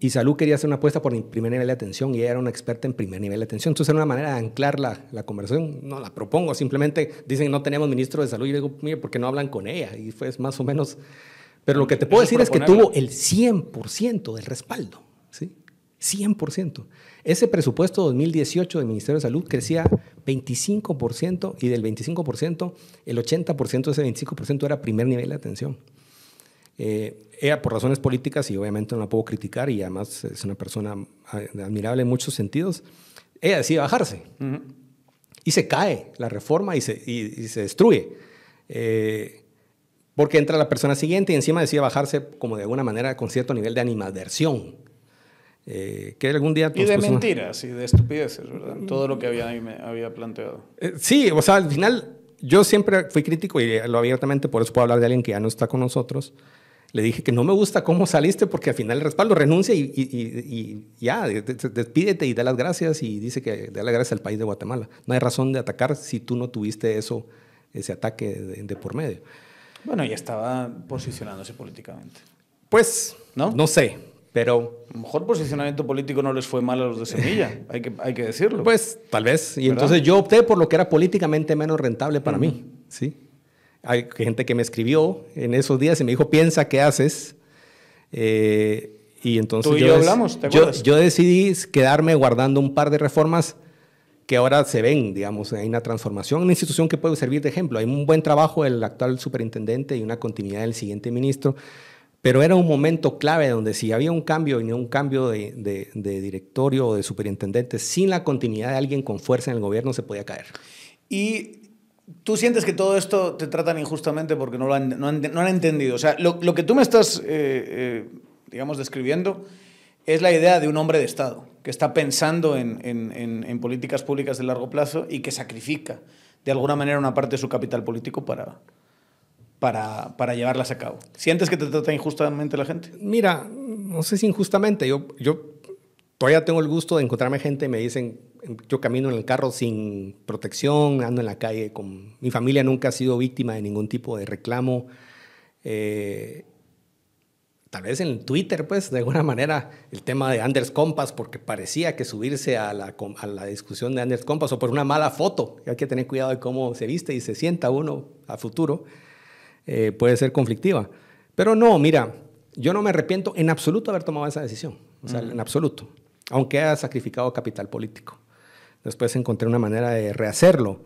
y Salud quería hacer una apuesta por primer nivel de atención y ella era una experta en primer nivel de atención. Entonces era una manera de anclar la, la conversación. No la propongo, simplemente dicen no tenemos ministro de Salud. Y yo digo, mire, ¿por qué no hablan con ella? Y fue más o menos... Pero lo que te puedo decir es que tuvo el 100% del respaldo, ¿sí? 100%. Ese presupuesto 2018 del Ministerio de Salud crecía 25% y del 25%, el 80% de ese 25% era primer nivel de atención. ella eh, por razones políticas, y obviamente no la puedo criticar, y además es una persona ah, admirable en muchos sentidos, ella decide bajarse. Y se cae la reforma y se, destruye. Eh, porque entra la persona siguiente y encima decide bajarse como de alguna manera con cierto nivel de animadversión. Eh, que algún día... Y de mentiras y de estupideces, ¿verdad? Todo lo que había, había planteado. Eh, sí, o sea, al final yo siempre fui crítico y lo abiertamente, por eso puedo hablar de alguien que ya no está con nosotros. Le dije que no me gusta cómo saliste porque al final el respaldo renuncia y, ya, despídete y da las gracias y dice que da las gracias al país de Guatemala. No hay razón de atacar si tú no tuviste eso, ese ataque de por medio. Bueno, y estaba posicionándose políticamente. Pues, ¿no? No sé, pero... A lo mejor posicionamiento político no les fue mal a los de Semilla, hay, que, hay que decirlo. Pues, tal vez. Y entonces yo opté por lo que era políticamente menos rentable para mí, ¿sí? Hay gente que me escribió en esos días y me dijo, piensa qué haces. Eh, y entonces yo, hablamos, yo, yo decidí quedarme guardando un par de reformas que ahora se ven, digamos, hay una transformación, una institución que puede servir de ejemplo. Hay un buen trabajo del actual superintendente y una continuidad del siguiente ministro, pero era un momento clave donde si había un cambio y no un cambio de, directorio o de superintendente, sin la continuidad de alguien con fuerza en el gobierno se podía caer. Y tú sientes que todo esto te tratan injustamente porque no lo han, no han, entendido. O sea, lo, que tú me estás, eh, eh, digamos, describiendo es la idea de un hombre de Estado que está pensando en, en, en, políticas públicas de largo plazo y que sacrifica de alguna manera una parte de su capital político para, para, para llevarlas a cabo. ¿Sientes que te trata injustamente la gente? Mira, no sé si injustamente. Yo, yo todavía tengo el gusto de encontrarme gente y me dicen, yo camino en el carro sin protección, ando en la calle con... Mi familia nunca ha sido víctima de ningún tipo de reclamo. Eh, tal vez en Twitter, pues, de alguna manera, el tema de Anders Compass, porque parecía que subirse a la, a la, discusión de Anders Compass o por una mala foto, hay que tener cuidado de cómo se viste y se sienta uno a futuro, eh, puede ser conflictiva. Pero no, mira, yo no me arrepiento en absoluto de haber tomado esa decisión, o sea, mm. en absoluto, aunque haya sacrificado capital político. Después encontré una manera de rehacerlo.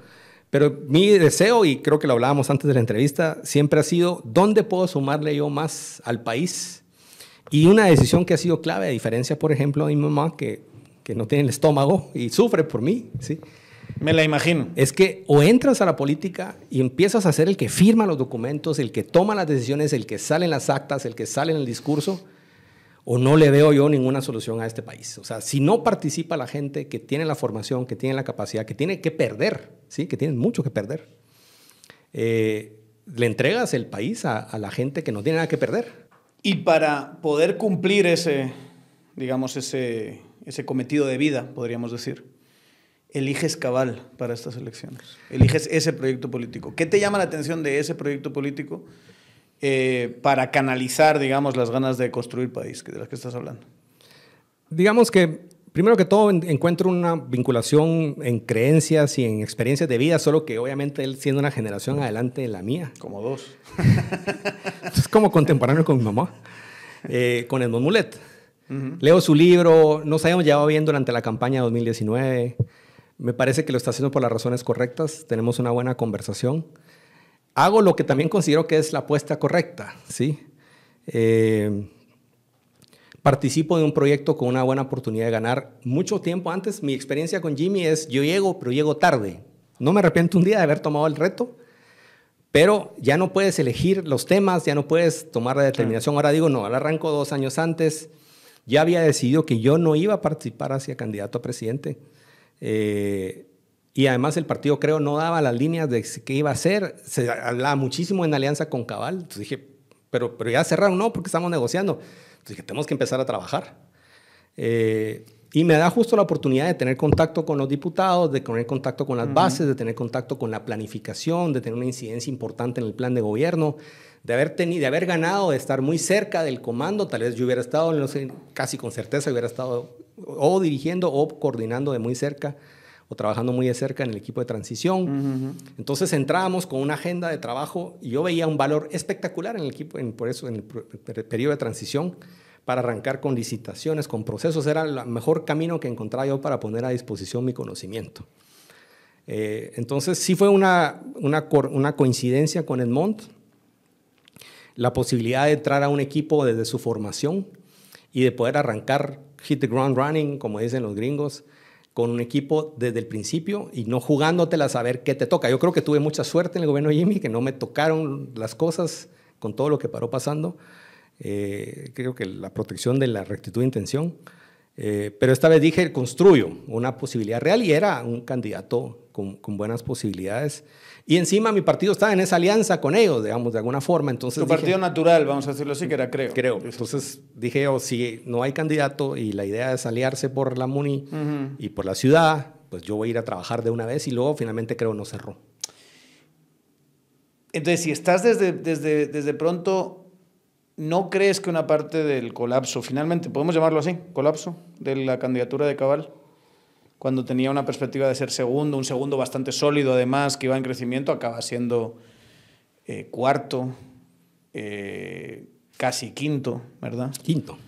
Pero mi deseo, y creo que lo hablábamos antes de la entrevista, siempre ha sido, ¿dónde puedo sumarle yo más al país? Y una decisión que ha sido clave, a diferencia, por ejemplo, de mi mamá, que, que no tiene el estómago y sufre por mí, ¿sí? Me la imagino. Es que o entras a la política y empiezas a ser el que firma los documentos, el que toma las decisiones, el que sale en las actas, el que sale en el discurso, o no le veo yo ninguna solución a este país. O sea, si no participa la gente que tiene la formación, que tiene la capacidad, que tiene que perder, ¿sí? que tiene mucho que perder, eh, le entregas el país a, la gente que no tiene nada que perder. Y para poder cumplir ese, digamos, ese, ese cometido de vida, podríamos decir, eliges cabal para estas elecciones, eliges ese proyecto político. ¿Qué te llama la atención de ese proyecto político? Eh, para canalizar, digamos, las ganas de construir país de las que estás hablando? Digamos que, primero que todo, encuentro una vinculación en creencias y en experiencias de vida, solo que obviamente él siendo una generación adelante de la mía. Como dos. es como contemporáneo con mi mamá, eh, con Edmond Mulet. Leo su libro, nos habíamos llevado bien durante la campaña 2019. Me parece que lo está haciendo por las razones correctas. Tenemos una buena conversación hago lo que también considero que es la apuesta correcta, ¿sí? Eh, participo de un proyecto con una buena oportunidad de ganar mucho tiempo antes. Mi experiencia con Jimmy es, yo llego, pero llego tarde. No me arrepiento un día de haber tomado el reto, pero ya no puedes elegir los temas, ya no puedes tomar la determinación. Ahora digo, no, al arranco dos años antes. Ya había decidido que yo no iba a participar hacia candidato a presidente. Eh, y además el partido creo no daba las líneas de qué iba a hacer. Se hablaba muchísimo en alianza con Cabal. Entonces dije, pero, pero ya cerraron, no, porque estamos negociando. Entonces dije, tenemos que empezar a trabajar. Eh, y me da justo la oportunidad de tener contacto con los diputados, de tener contacto con las bases, de tener contacto con la planificación, de tener una incidencia importante en el plan de gobierno, de haber, de haber ganado, de estar muy cerca del comando. Tal vez yo hubiera estado, no sé, casi con certeza hubiera estado o dirigiendo o coordinando de muy cerca o trabajando muy de cerca en el equipo de transición. Entonces entrábamos con una agenda de trabajo y yo veía un valor espectacular en el equipo, por eso en el, periodo de transición, para arrancar con licitaciones, con procesos. Era el mejor camino que encontraba yo para poner a disposición mi conocimiento. Eh, entonces sí fue una, coincidencia con Edmond la posibilidad de entrar a un equipo desde su formación y de poder arrancar, hit the ground running, como dicen los gringos, con un equipo desde el principio y no jugándotela a saber qué te toca. Yo creo que tuve mucha suerte en el gobierno de Jimmy, que no me tocaron las cosas con todo lo que paró pasando. Eh, creo que la protección de la rectitud de intención. Eh, pero esta vez dije, construyo una posibilidad real y era un candidato con, con buenas posibilidades. Y encima mi partido estaba en esa alianza con ellos, digamos, de alguna forma. Entonces tu partido natural, vamos a decirlo así, que era Creo. Creo. Entonces dije, o oh, si no hay candidato y la idea es aliarse por la MUNI y por la ciudad, pues yo voy a ir a trabajar de una vez y luego finalmente Creo no cerró. Entonces, si estás desde, desde, desde pronto ¿No crees que una parte del colapso, finalmente, podemos llamarlo así, colapso de la candidatura de Cabal, cuando tenía una perspectiva de ser segundo, un segundo bastante sólido además, que iba en crecimiento, acaba siendo eh, cuarto, eh, casi quinto, ¿verdad? Quinto.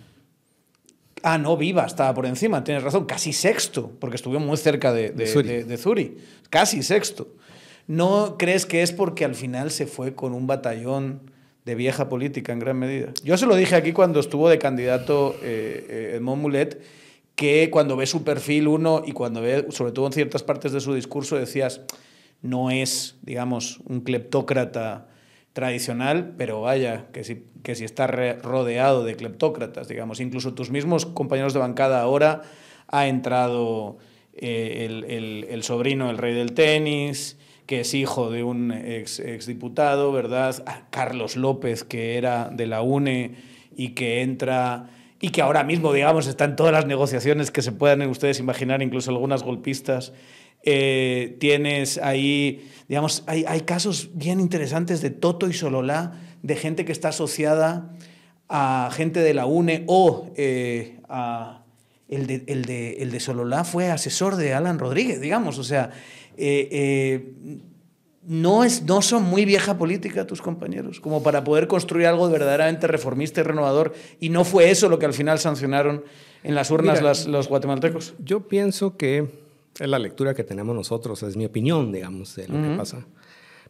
Ah, no, Viva estaba por encima, tienes razón, casi sexto, porque estuvo muy cerca de, de, Zuri. casi sexto. ¿No crees que es porque al final se fue con un batallón de vieja política en gran medida? Yo se lo dije aquí cuando estuvo de candidato eh, eh Edmond Mulet, que cuando ve su perfil uno y cuando ve, sobre todo en ciertas partes de su discurso, decías, no es, digamos, un cleptócrata tradicional, pero vaya, que si, que si está rodeado de cleptócratas, digamos, incluso tus mismos compañeros de bancada ahora ha entrado eh, el, sobrino, del rey del tenis, que es hijo de un ex, exdiputado, ¿verdad? Carlos López, que era de la UNE y que entra y que ahora mismo, digamos, están todas las negociaciones que se puedan ustedes imaginar, incluso algunas golpistas. Eh, tienes ahí, digamos, hay, casos bien interesantes de Toto y Sololá, de gente que está asociada a gente de la UNE o eh, el, de, Sololá fue asesor de Alan Rodríguez, digamos, o sea, eh, no, es, no son muy vieja política tus compañeros, como para poder construir algo verdaderamente reformista y renovador. Y no fue eso lo que al final sancionaron en las urnas los guatemaltecos. Yo pienso que es la lectura que tenemos nosotros, es mi opinión, digamos, de lo que pasa.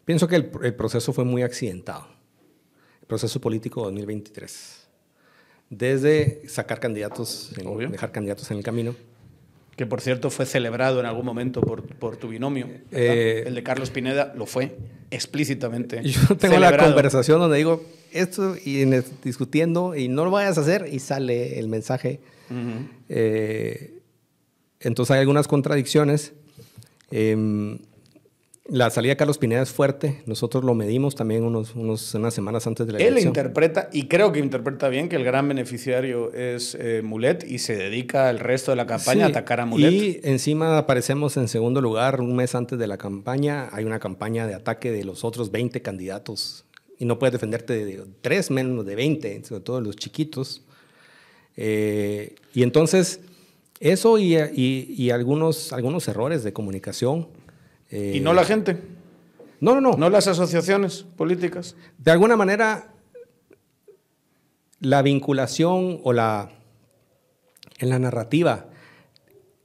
Pienso que el, proceso fue muy accidentado, el proceso político 2023. Desde sacar candidatos, dejar candidatos en el camino, que por cierto fue celebrado en algún momento por, tu binomio. Eh, el de Carlos Pineda lo fue explícitamente. Yo tengo la conversación donde digo esto y discutiendo y no lo vayas a hacer y sale el mensaje. Eh, entonces hay algunas contradicciones. Em, la salida de Carlos Pineda es fuerte. Nosotros lo medimos también unos, unos unas semanas antes de la elección. Él interpreta, y creo que interpreta bien, que el gran beneficiario es eh, Mulet y se dedica el resto de la campaña a atacar a Mulet. Y encima aparecemos en segundo lugar un mes antes de la campaña. Hay una campaña de ataque de los otros 20 candidatos y no puedes defenderte de tres menos de 20, sobre todo los chiquitos. Eh, y entonces, eso y, y, algunos, algunos errores de comunicación eh, y no la gente. No, no, no. No las asociaciones políticas. De alguna manera, la vinculación o la. en la narrativa.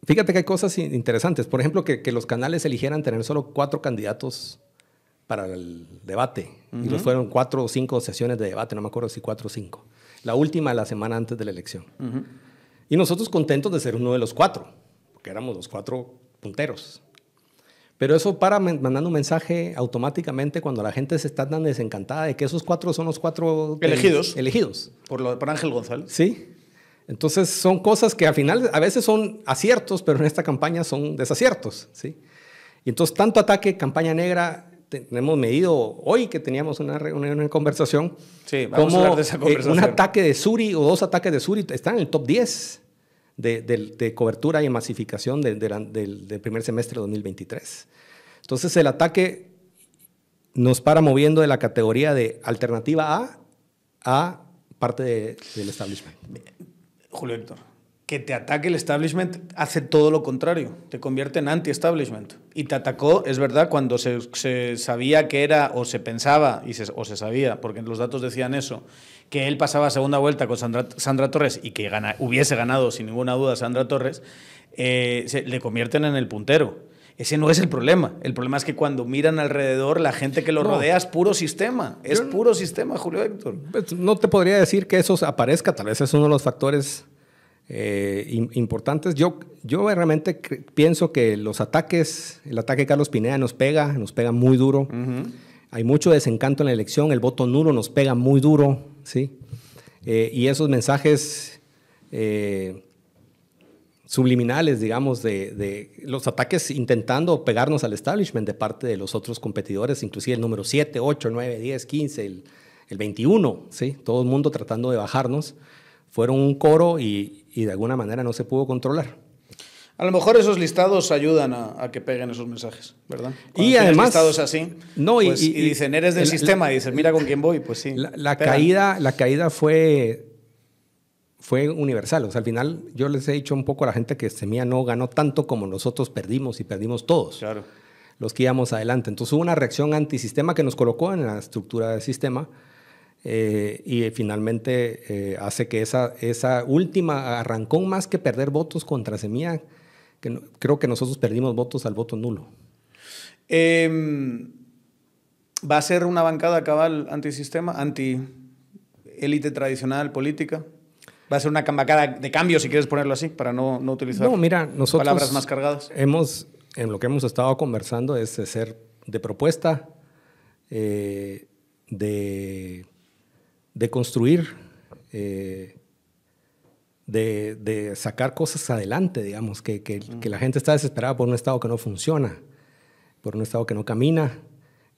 Fíjate que hay cosas interesantes. Por ejemplo, que, los canales eligieran tener solo cuatro candidatos para el debate. Y los fueron cuatro o cinco sesiones de debate, no me acuerdo si cuatro o cinco. La última la semana antes de la elección. Y nosotros contentos de ser uno de los cuatro, porque éramos los cuatro punteros. Pero eso para mandando un mensaje automáticamente cuando la gente se está tan desencantada de que esos cuatro son los cuatro elegidos. Elegidos. Por, Ángel González. Sí. Entonces son cosas que al final a veces son aciertos, pero en esta campaña son desaciertos. ¿sí? Y entonces tanto ataque, campaña negra, tenemos medido hoy que teníamos una, reunión en conversación. como, eh, un ataque de Suri o dos ataques de Suri están en el top 10 de, cobertura y masificación del, primer semestre de 2023. Entonces el ataque nos para moviendo de la categoría de alternativa A a parte del establishment. Julio Héctor, que te ataque el establishment hace todo lo contrario, te convierte en anti-establishment. Y te atacó, es verdad, cuando se, sabía que era o se pensaba o se sabía, porque los datos decían eso, que él pasaba segunda vuelta con Sandra, Torres y que hubiese ganado sin ninguna duda Sandra Torres, eh, se, le convierten en el puntero. Ese no es el problema. El problema es que cuando miran alrededor, la gente que lo rodea es puro sistema. Es puro sistema, Julio Héctor. Pues, no te podría decir que eso aparezca. Tal vez es uno de los factores eh, importantes. Yo, yo realmente pienso que los ataques, el ataque de Carlos Pineda nos pega, nos pega muy duro. Hay mucho desencanto en la elección, el voto nulo nos pega muy duro. ¿sí? Eh, y esos mensajes eh, subliminales, digamos, de, los ataques intentando pegarnos al establishment de parte de los otros competidores, inclusive el número 7, 8, 9, 10, 15, el, 21, ¿sí? todo el mundo tratando de bajarnos, fueron un coro y de alguna manera no se pudo controlar. A lo mejor esos listados ayudan a, que peguen esos mensajes, ¿verdad? y además. listados así. No, y, pues, dicen, eres del sistema, y dicen, mira con quién voy, pues sí. La, caída, la caída fue, fue universal. O al final, yo les he dicho un poco a la gente que Semía no ganó tanto como nosotros perdimos y perdimos todos. Claro. Los que íbamos adelante. Entonces hubo una reacción antisistema que nos colocó en la estructura del sistema. Eh, y finalmente eh, hace que esa, esa última arrancó más que perder votos contra Semilla creo que nosotros perdimos votos al voto nulo. Em, ¿Va a ser una bancada cabal antisistema, anti élite tradicional política? ¿Va a ser una bancada de cambio, si quieres ponerlo así, para no, no utilizar no, mira, palabras más cargadas? Hemos, en lo que hemos estado conversando es ser de propuesta, eh, de, construir. Eh, de, sacar cosas adelante, digamos, que, la gente está desesperada por un Estado que no funciona, por un Estado que no camina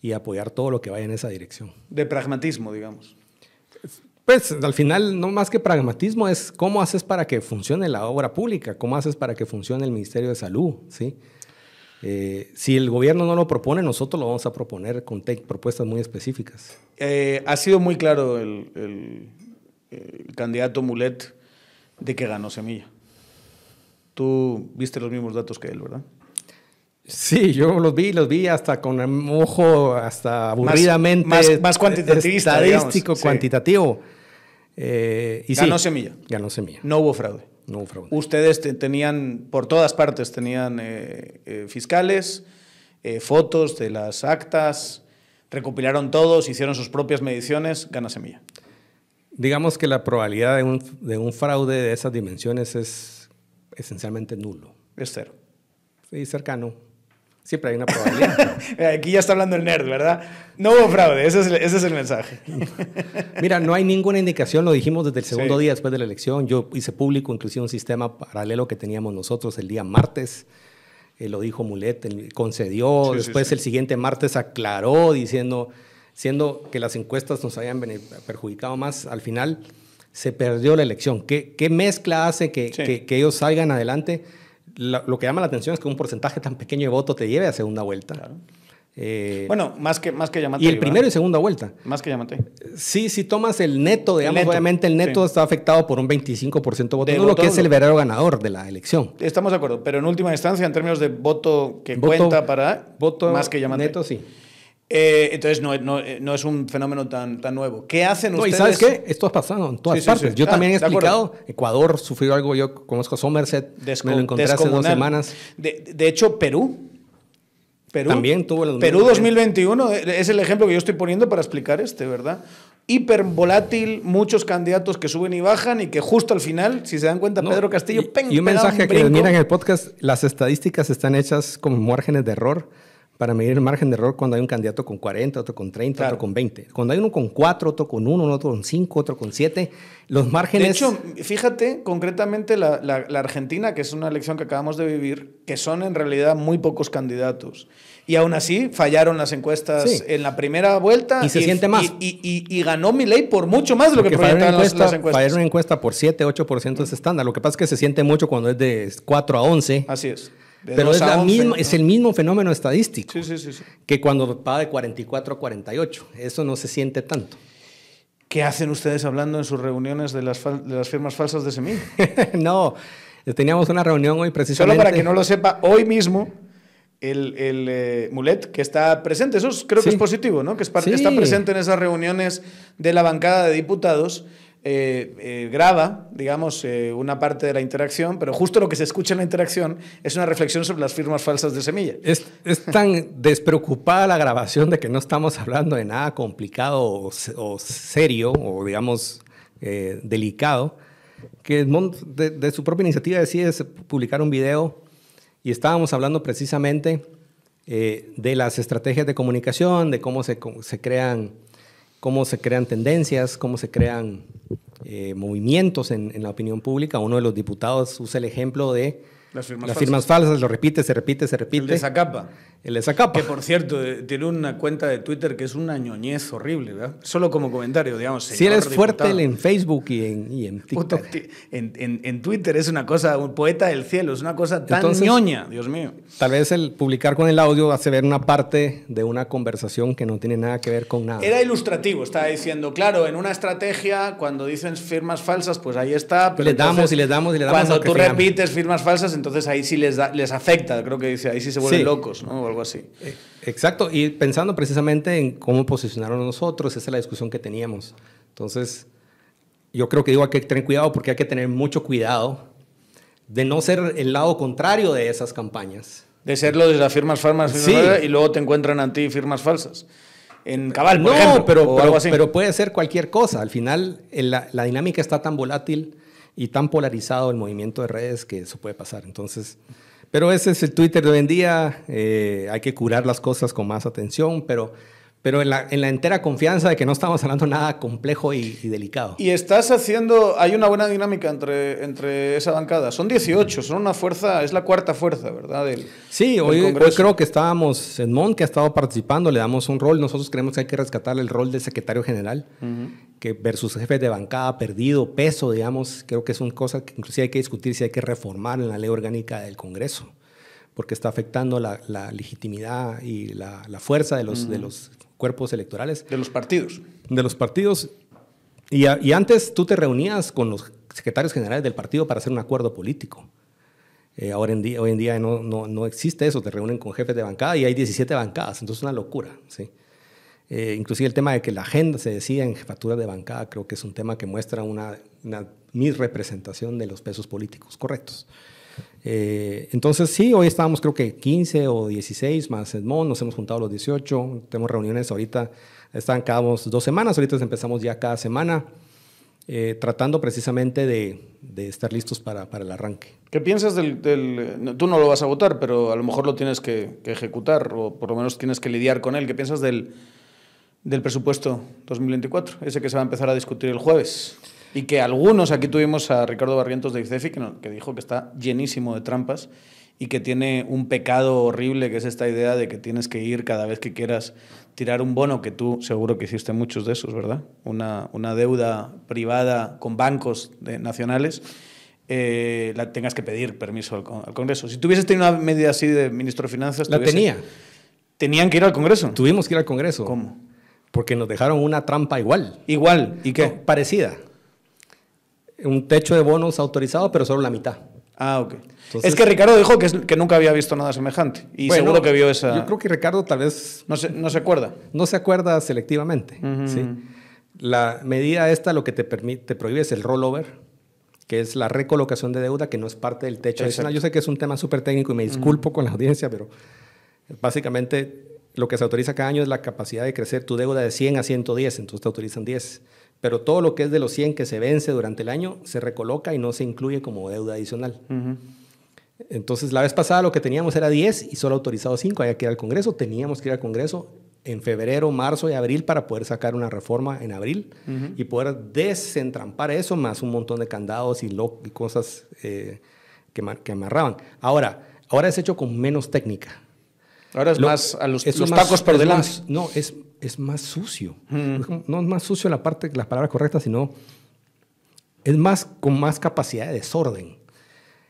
y apoyar todo lo que vaya en esa dirección. De pragmatismo, digamos. Pues al final, no más que pragmatismo, es cómo haces para que funcione la obra pública, cómo haces para que funcione el Ministerio de Salud, ¿sí? Eh, si el gobierno no lo propone, nosotros lo vamos a proponer con propuestas muy específicas. Eh, ha sido muy claro el candidato Mulet de que ganó Semilla. Tú viste los mismos datos que él, ¿verdad? Sí, yo los vi, los vi hasta con el ojo, hasta aburridamente. Más, más, Estadístico, cuantitativo. Eh, y ganó Semilla. Ganó Semilla. No hubo fraude. No hubo fraude. Ustedes tenían, por todas partes, tenían eh, eh, fiscales, fotos de las actas, recopilaron todos, hicieron sus propias mediciones, gana Semilla digamos que la probabilidad de un, fraude de esas dimensiones es esencialmente nulo. Es cero. Sí, cercano. Siempre hay una probabilidad. Aquí ya está hablando el nerd, ¿verdad? No hubo fraude, ese es, el, mensaje. Mira, no hay ninguna indicación, lo dijimos desde el segundo día después de la elección. Yo hice público inclusive un sistema paralelo que teníamos nosotros el día martes. Eh, lo dijo Mulet, concedió. después el siguiente martes aclaró diciendo siendo que las encuestas nos habían perjudicado más, al final se perdió la elección. ¿Qué, qué mezcla hace que, ellos salgan adelante? lo que llama la atención es que un porcentaje tan pequeño de voto te lleve a segunda vuelta. Eh, bueno, más que, más que llamante. Y el primero y segunda vuelta. Más que llamante. Sí, si tomas el neto, digamos, obviamente el neto está afectado por un 25% de voto de lo que es el verdadero ganador de la elección. Estamos de acuerdo, pero en última instancia, en términos de voto que cuenta para voto más que llamante. Neto, sí. Eh, entonces eh, no, es un fenómeno tan, tan nuevo. ¿Qué hacen no, ustedes? y sabes qué, esto ha pasado en todas partes. Yo ah, también he explicado, Ecuador sufrió algo, yo conozco Somerset, me lo encontré hace dos semanas. De, hecho, Perú. Perú también tuvo el Perú 2021 eh, es el ejemplo que yo estoy poniendo para explicar este, ¿verdad? hiper volátil, muchos candidatos que suben y bajan y que justo al final, si se dan cuenta, Pedro Castillo, y, un mensaje que miran en el podcast, las estadísticas están hechas como márgenes de error para medir el margen de error cuando hay un candidato con 40, otro con 30, otro con 20. Cuando hay uno con 4, otro con 1, otro con 5, otro con 7, los márgenes... De hecho, fíjate concretamente la, Argentina, que es una elección que acabamos de vivir, que son en realidad muy pocos candidatos. Y aún así fallaron las encuestas en la primera vuelta. Y se siente más. Y, ganó mi ley por mucho más de lo que proyectaban encuesta, las, encuestas. Fallaron una por 7, 8% es mm. estándar. Lo que pasa es que se siente mucho cuando es de 4 a 11. Así es. Pero es, el mismo fenómeno estadístico que cuando va de 44 a 48. Eso no se siente tanto. ¿Qué hacen ustedes hablando en sus reuniones de las, de las firmas falsas de semilla? no, teníamos una reunión hoy precisamente. Solo para que no lo sepa, hoy mismo el, el eh, Mulet, que está presente, eso creo que es positivo, ¿no? Que está presente en esas reuniones de la bancada de diputados eh, eh, graba, digamos, eh, una parte de la interacción, pero justo lo que se escucha en la interacción es una reflexión sobre las firmas falsas de semilla. Es, tan despreocupada la grabación de que no estamos hablando de nada complicado o, serio o, digamos, delicado, que de, de su propia iniciativa decide publicar un video y estábamos hablando precisamente de las estrategias de comunicación, de cómo se crean cómo se crean tendencias, cómo se crean eh, movimientos en, la opinión pública. Uno de los diputados usa el ejemplo de las firmas, falsas. lo repite, se repite, se repite. El de él El de Que por cierto, eh, tiene una cuenta de Twitter que es una ñoñez horrible, ¿verdad? Solo como comentario, digamos. si eres fuerte en Facebook y en, y en TikTok. en, Twitter es una cosa, un poeta del cielo, es una cosa tan ñoña, Dios mío. Tal vez el publicar con el audio hace ver una parte de una conversación que no tiene nada que ver con nada. Era ilustrativo, estaba diciendo, claro, en una estrategia, cuando dicen firmas falsas, pues ahí está. le damos y le damos y le damos. Cuando tú repites firmas falsas, entonces ahí sí les, les afecta, creo que dice, ahí sí se vuelven locos, ¿no? O algo así. E, exacto, y pensando precisamente en cómo posicionaron nosotros, esa es la discusión que teníamos. Entonces, yo creo que digo, hay que tener cuidado porque hay que tener mucho cuidado de no ser el lado contrario de esas campañas. De serlo desde las firmas falsas y luego te encuentran a ti firmas falsas. En cabal, no, pero, pero, puede ser cualquier cosa. Al final, la dinámica está tan volátil y tan polarizado el movimiento de redes que eso puede pasar. Entonces, pero ese es el Twitter de hoy en día, eh, hay que curar las cosas con más atención, pero pero en la, en la, entera confianza de que no estamos hablando nada complejo y, delicado. Y estás haciendo, hay una buena dinámica entre, entre esa bancada. Son 18, son una fuerza, es la cuarta fuerza, ¿verdad? sí, hoy, creo que estábamos en que ha estado participando, le damos un rol. Nosotros creemos que hay que rescatar el rol del secretario general, que versus jefe de bancada, perdido, peso, digamos, creo que es una cosa que inclusive hay que discutir si hay que reformar en la ley orgánica del Congreso porque está afectando la, legitimidad y la, fuerza de los cuerpos electorales. De los partidos. De los partidos. Y, antes tú te reunías con los secretarios generales del partido para hacer un acuerdo político. Eh, ahora en día, hoy en día no, no, no, existe eso, te reúnen con jefes de bancada y hay 17 bancadas, entonces es una locura. ¿sí? Eh, inclusive el tema de que la agenda se decida en jefatura de bancada creo que es un tema que muestra una, una misrepresentación de los pesos políticos correctos. Eh, entonces, sí, hoy estábamos creo que 15 o 16 más Edmond, nos hemos juntado los 18, tenemos reuniones ahorita, están cada dos semanas, ahorita empezamos ya cada semana. Eh, tratando precisamente de, estar listos para, el arranque. ¿Qué piensas del, Tú no lo vas a votar, pero a lo mejor lo tienes que, ejecutar o por lo menos tienes que lidiar con él. ¿Qué piensas del, del presupuesto 2024, ese que se va a empezar a discutir el jueves? y que algunos, aquí tuvimos a Ricardo Barrientos de ICEFI, que, dijo que está llenísimo de trampas y que tiene un pecado horrible, que es esta idea de que tienes que ir cada vez que quieras tirar un bono, que tú seguro que hiciste muchos de esos, ¿verdad? Una, una deuda privada con bancos nacionales, eh, la tengas que pedir permiso al, Congreso. Si tuvieses tenido una medida así de ministro de Finanzas... La tenía. Tenían que ir al Congreso. Tuvimos que ir al Congreso. ¿Cómo? Porque nos dejaron una trampa igual. Igual. ¿Y qué? parecida un techo de bonos autorizado, pero solo la mitad. Ah, ok. es que Ricardo dijo que, que, nunca había visto nada semejante y seguro que vio esa... Yo creo que Ricardo tal vez... No se, no acuerda. No se acuerda selectivamente, La medida esta lo que te, permite, te prohíbe es el rollover, que es la recolocación de deuda que no es parte del techo adicional. Yo sé que es un tema súper técnico y me disculpo con la audiencia, pero básicamente lo que se autoriza cada año es la capacidad de crecer tu deuda de 100 a 110, entonces te autorizan 10 pero todo lo que es de los 100 que se vence durante el año se recoloca y no se incluye como deuda adicional. Entonces, la vez pasada lo que teníamos era 10 y solo autorizado 5, había que ir al Congreso, teníamos que ir al Congreso en febrero, marzo y abril para poder sacar una reforma en abril y poder desentrampar eso, más un montón de candados y, cosas eh, que, que amarraban. Ahora, ahora es hecho con menos técnica. Ahora es más a los, tacos por delante. no, es, más sucio. Mm. No es más sucio la parte, las palabras correctas, sino es más con más capacidad de desorden.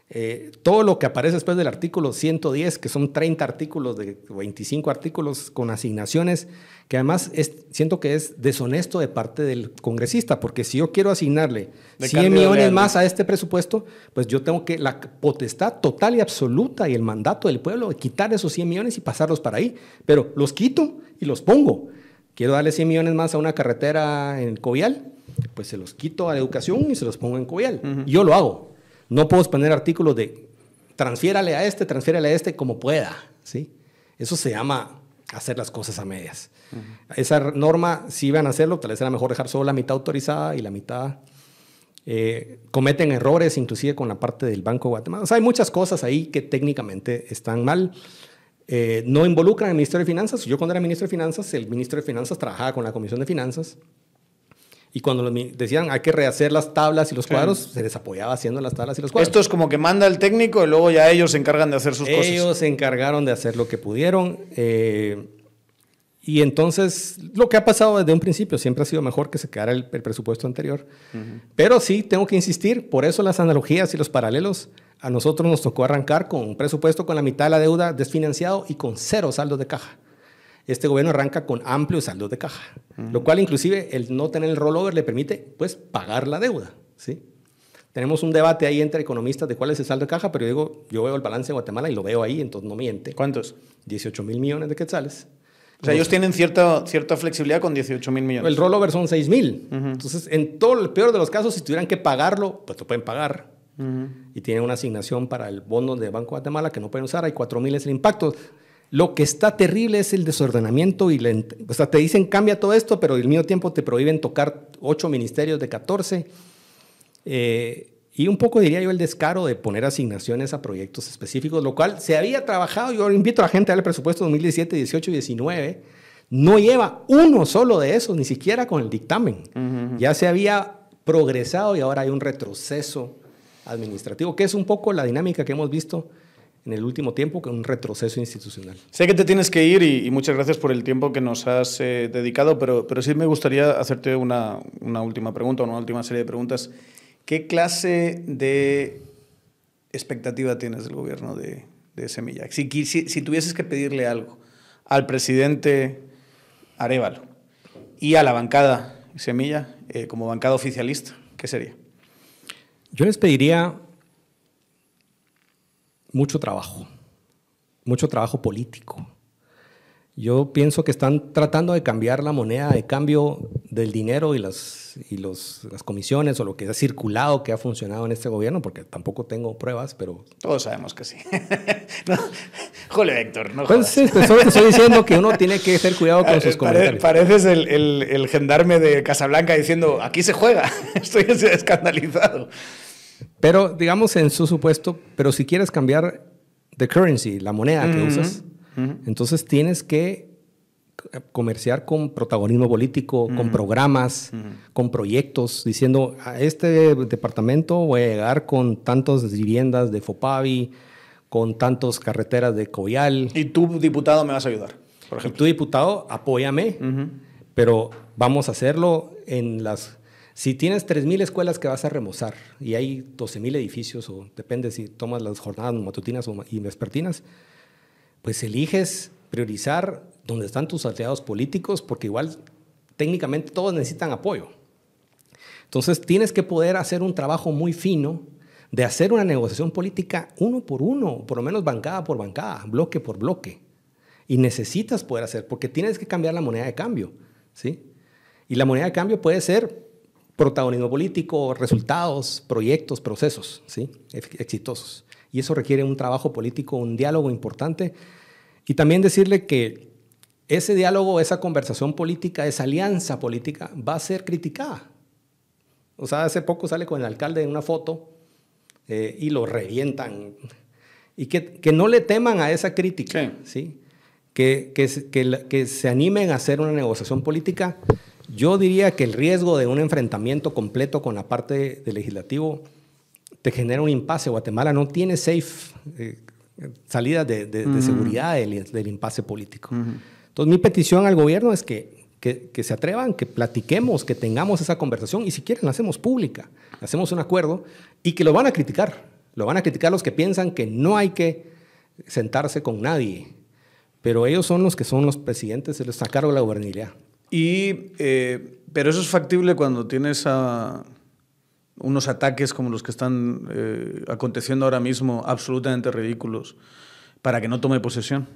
Eh, todo lo que aparece después del artículo 110, que son 30 artículos, de 25 artículos con asignaciones, que además siento que es deshonesto de parte del congresista, porque si yo quiero asignarle 100 millones más a este presupuesto, pues yo tengo que la potestad total y absoluta y el mandato del pueblo de quitar esos 100 millones y pasarlos para ahí, pero los quito y los pongo. Quiero darle 100 millones más a una carretera en Covial, pues se los quito a la educación y se los pongo en Covial. Yo lo hago no puedo poner artículos de transfiérale a este, transfiérale a este como pueda, ¿sí? Eso se llama hacer las cosas a medias. Esa norma, si van a hacerlo, tal vez era mejor dejar solo la mitad autorizada y la mitad... Eh, cometen errores, inclusive con la parte del Banco de Guatemala. O sea, hay muchas cosas ahí que técnicamente están mal. Eh, no involucran al Ministerio de Finanzas. Yo cuando era ministro de Finanzas, el ministro de Finanzas trabajaba con la Comisión de Finanzas y cuando decían hay que rehacer las tablas y los cuadros, se les apoyaba haciendo las tablas y los cuadros. Esto es como que manda el técnico y luego ya ellos se encargan de hacer sus cosas. Ellos se encargaron de hacer lo que pudieron. Eh, y entonces, lo que ha pasado desde un principio siempre ha sido mejor que se quedara el, presupuesto anterior. Pero sí, tengo que insistir, por eso las analogías y los paralelos, a nosotros nos tocó arrancar con un presupuesto con la mitad de la deuda desfinanciado y con cero saldo de caja este gobierno arranca con amplios saldos de caja, lo cual inclusive el no tener el rollover le permite pues pagar la deuda, ¿sí? Tenemos un debate ahí entre economistas de cuál es el saldo de caja, pero yo digo, yo veo el balance de Guatemala y lo veo ahí, entonces no miente. ¿Cuántos? 18 mil millones de quetzales. O sea, ellos tienen cierta, cierta flexibilidad con 18 mil millones. El rollover son 6 mil. Entonces, en todo el peor de los casos, si tuvieran que pagarlo, pues lo pueden pagar. Y tienen una asignación para el bono de Banco de Guatemala que no pueden usar. Hay 4 mil es el impacto. Lo que está terrible es el desordenamiento y la, o sea, te dicen cambia todo esto, pero al mismo tiempo te prohíben tocar ocho ministerios de 14. Eh, y un poco diría yo el descaro de poner asignaciones a proyectos específicos, lo cual se había trabajado, yo invito a la gente a ver el presupuesto 2017, 18 y 19, no lleva uno solo de esos, ni siquiera con el dictamen. Ya se había progresado y ahora hay un retroceso administrativo, que es un poco la dinámica que hemos visto en el último tiempo que un retroceso institucional. Sé que te tienes que ir y, muchas gracias por el tiempo que nos has eh, dedicado, pero, pero sí me gustaría hacerte una, última pregunta, una última serie de preguntas. ¿Qué clase de expectativa tienes del gobierno de, Semilla? Si, tuvieses que pedirle algo al presidente Arevalo y a la bancada Semilla, eh, como bancada oficialista, ¿qué sería? Yo les pediría mucho trabajo, mucho trabajo político. Yo pienso que están tratando de cambiar la moneda de cambio del dinero y, las, y los, las comisiones o lo que ha circulado, que ha funcionado en este gobierno, porque tampoco tengo pruebas, pero... Todos sabemos que sí. Jole, Héctor, no pues, estoy diciendo que uno tiene que ser cuidado con sus comentarios. Pareces el, el, el gendarme de Casablanca diciendo, aquí se juega, estoy escandalizado. Pero digamos en su supuesto, pero si quieres cambiar de currency, la moneda que usas, entonces tienes que comerciar con protagonismo político, con programas, con proyectos, diciendo a este departamento voy a llegar con tantas viviendas de Fopavi, con tantas carreteras de Coyal. Y tú, diputado, me vas a ayudar, por ejemplo. Y tú, diputado, apóyame, pero vamos a hacerlo en las si tienes 3.000 escuelas que vas a remozar y hay 12.000 edificios, o depende si tomas las jornadas matutinas y vespertinas, pues eliges priorizar donde están tus aliados políticos, porque igual técnicamente todos necesitan apoyo. Entonces tienes que poder hacer un trabajo muy fino de hacer una negociación política uno por uno, por lo menos bancada por bancada, bloque por bloque. Y necesitas poder hacer, porque tienes que cambiar la moneda de cambio. ¿sí? Y la moneda de cambio puede ser protagonismo político, resultados, proyectos, procesos ¿sí? exitosos. Y eso requiere un trabajo político, un diálogo importante. Y también decirle que ese diálogo, esa conversación política, esa alianza política va a ser criticada. O sea, hace poco sale con el alcalde en una foto eh, y lo revientan. Y que, que, no le teman a esa crítica, ¿sí? Que, que, que se animen a hacer una negociación política yo diría que el riesgo de un enfrentamiento completo con la parte del legislativo te genera un impasse. Guatemala no tiene safe eh, de, seguridad del, impasse político. Entonces, mi petición al gobierno es que, que, se atrevan, que platiquemos, que tengamos esa conversación y si quieren la hacemos pública, hacemos un acuerdo y que lo van a criticar. Lo van a criticar los que piensan que no hay que sentarse con nadie. Pero ellos son los que son los presidentes, se les sacaron la gobernabilidad. Y, eh, pero eso es factible cuando tienes unos ataques como los que están eh, aconteciendo ahora mismo, absolutamente ridículos, para que no tome posesión.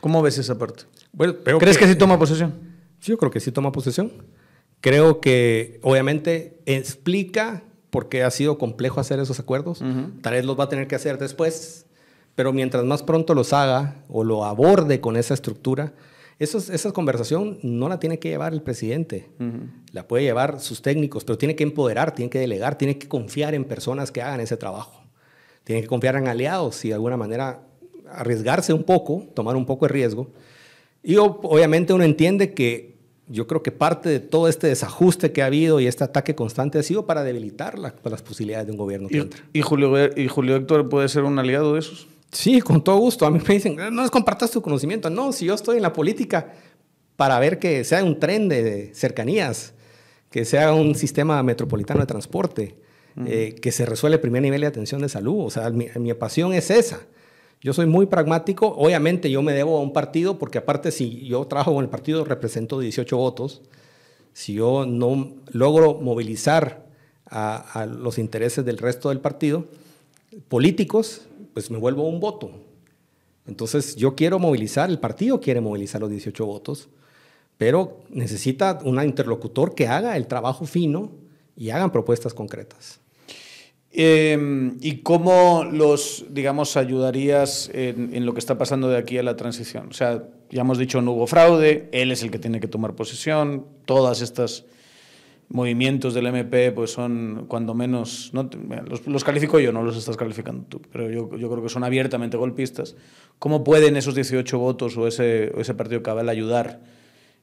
¿Cómo ves esa parte? Bueno, ¿Crees que, sí toma posesión? Sí, yo creo que sí toma posesión. Creo que obviamente explica por qué ha sido complejo hacer esos acuerdos. Tal vez los va a tener que hacer después, pero mientras más pronto los haga o lo aborde con esa estructura, esas esa conversación no la tiene que llevar el presidente, la puede llevar sus técnicos, pero tiene que empoderar, tiene que delegar, tiene que confiar en personas que hagan ese trabajo, tiene que confiar en aliados y de alguna manera arriesgarse un poco, tomar un poco de riesgo. Y obviamente uno entiende que yo creo que parte de todo este desajuste que ha habido y este ataque constante ha sido para debilitar las posibilidades de un gobierno que y, entra. Y Julio, ¿Y Julio Héctor puede ser un aliado de esos? Sí, con todo gusto. A mí me dicen, ah, no les compartas tu conocimiento. No, si yo estoy en la política para ver que sea un tren de cercanías, que sea un sistema metropolitano de transporte, eh, que se resuelva el primer nivel de atención de salud. O sea, mi, pasión es esa. Yo soy muy pragmático. Obviamente yo me debo a un partido, porque aparte si yo trabajo con el partido, represento 18 votos. Si yo no logro movilizar a, a los intereses del resto del partido, políticos, pues me vuelvo un voto. Entonces yo quiero movilizar, el partido quiere movilizar los 18 votos, pero necesita un interlocutor que haga el trabajo fino y hagan propuestas concretas. Em, ¿Y cómo los, digamos, ayudarías en, lo que está pasando de aquí a la transición? O sea, ya hemos dicho, no hubo fraude, él es el que tiene que tomar posición, todas estas movimientos del MP pues son cuando menos, no, los, califico yo, no los estás calificando tú, pero yo, creo que son abiertamente golpistas, ¿cómo pueden esos 18 votos o ese, ese partido cabal ayudar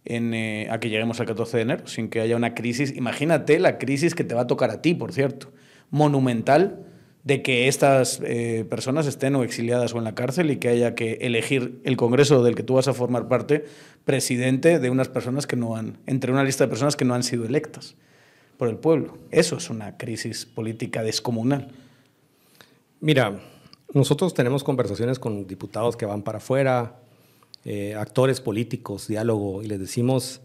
eh, a que lleguemos al 14 de enero sin que haya una crisis? Imagínate la crisis que te va a tocar a ti, por cierto, monumental de que estas eh, personas estén o exiliadas o en la cárcel y que haya que elegir el Congreso del que tú vas a formar parte presidente de unas personas que no han, entre una lista de personas que no han sido electas por el pueblo. Eso es una crisis política descomunal. Mira, nosotros tenemos conversaciones con diputados que van para afuera, eh, actores políticos, diálogo, y les decimos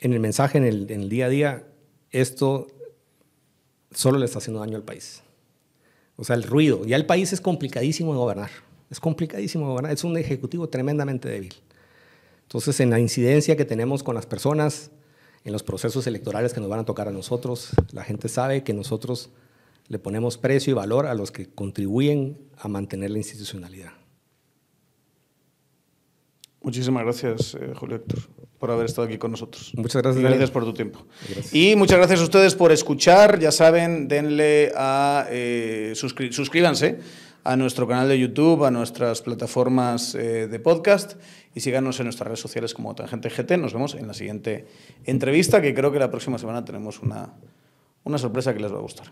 en el mensaje, en el día a día, esto solo le está haciendo daño al país o sea, el ruido. Ya el país es complicadísimo de gobernar. Es complicadísimo de gobernar. Es un ejecutivo tremendamente débil. Entonces, en la incidencia que tenemos con las personas, en los procesos electorales que nos van a tocar a nosotros, la gente sabe que nosotros le ponemos precio y valor a los que contribuyen a mantener la institucionalidad. Muchísimas gracias, eh, por haber estado aquí con nosotros. Muchas gracias. gracias por tu tiempo. Y muchas gracias a ustedes por escuchar. Ya saben, denle a eh, suscríbanse a nuestro canal de YouTube, a nuestras plataformas eh, de podcast y síganos en nuestras redes sociales como Tangente GT. Nos vemos en la siguiente entrevista, que creo que la próxima semana tenemos una sorpresa que les va a gustar.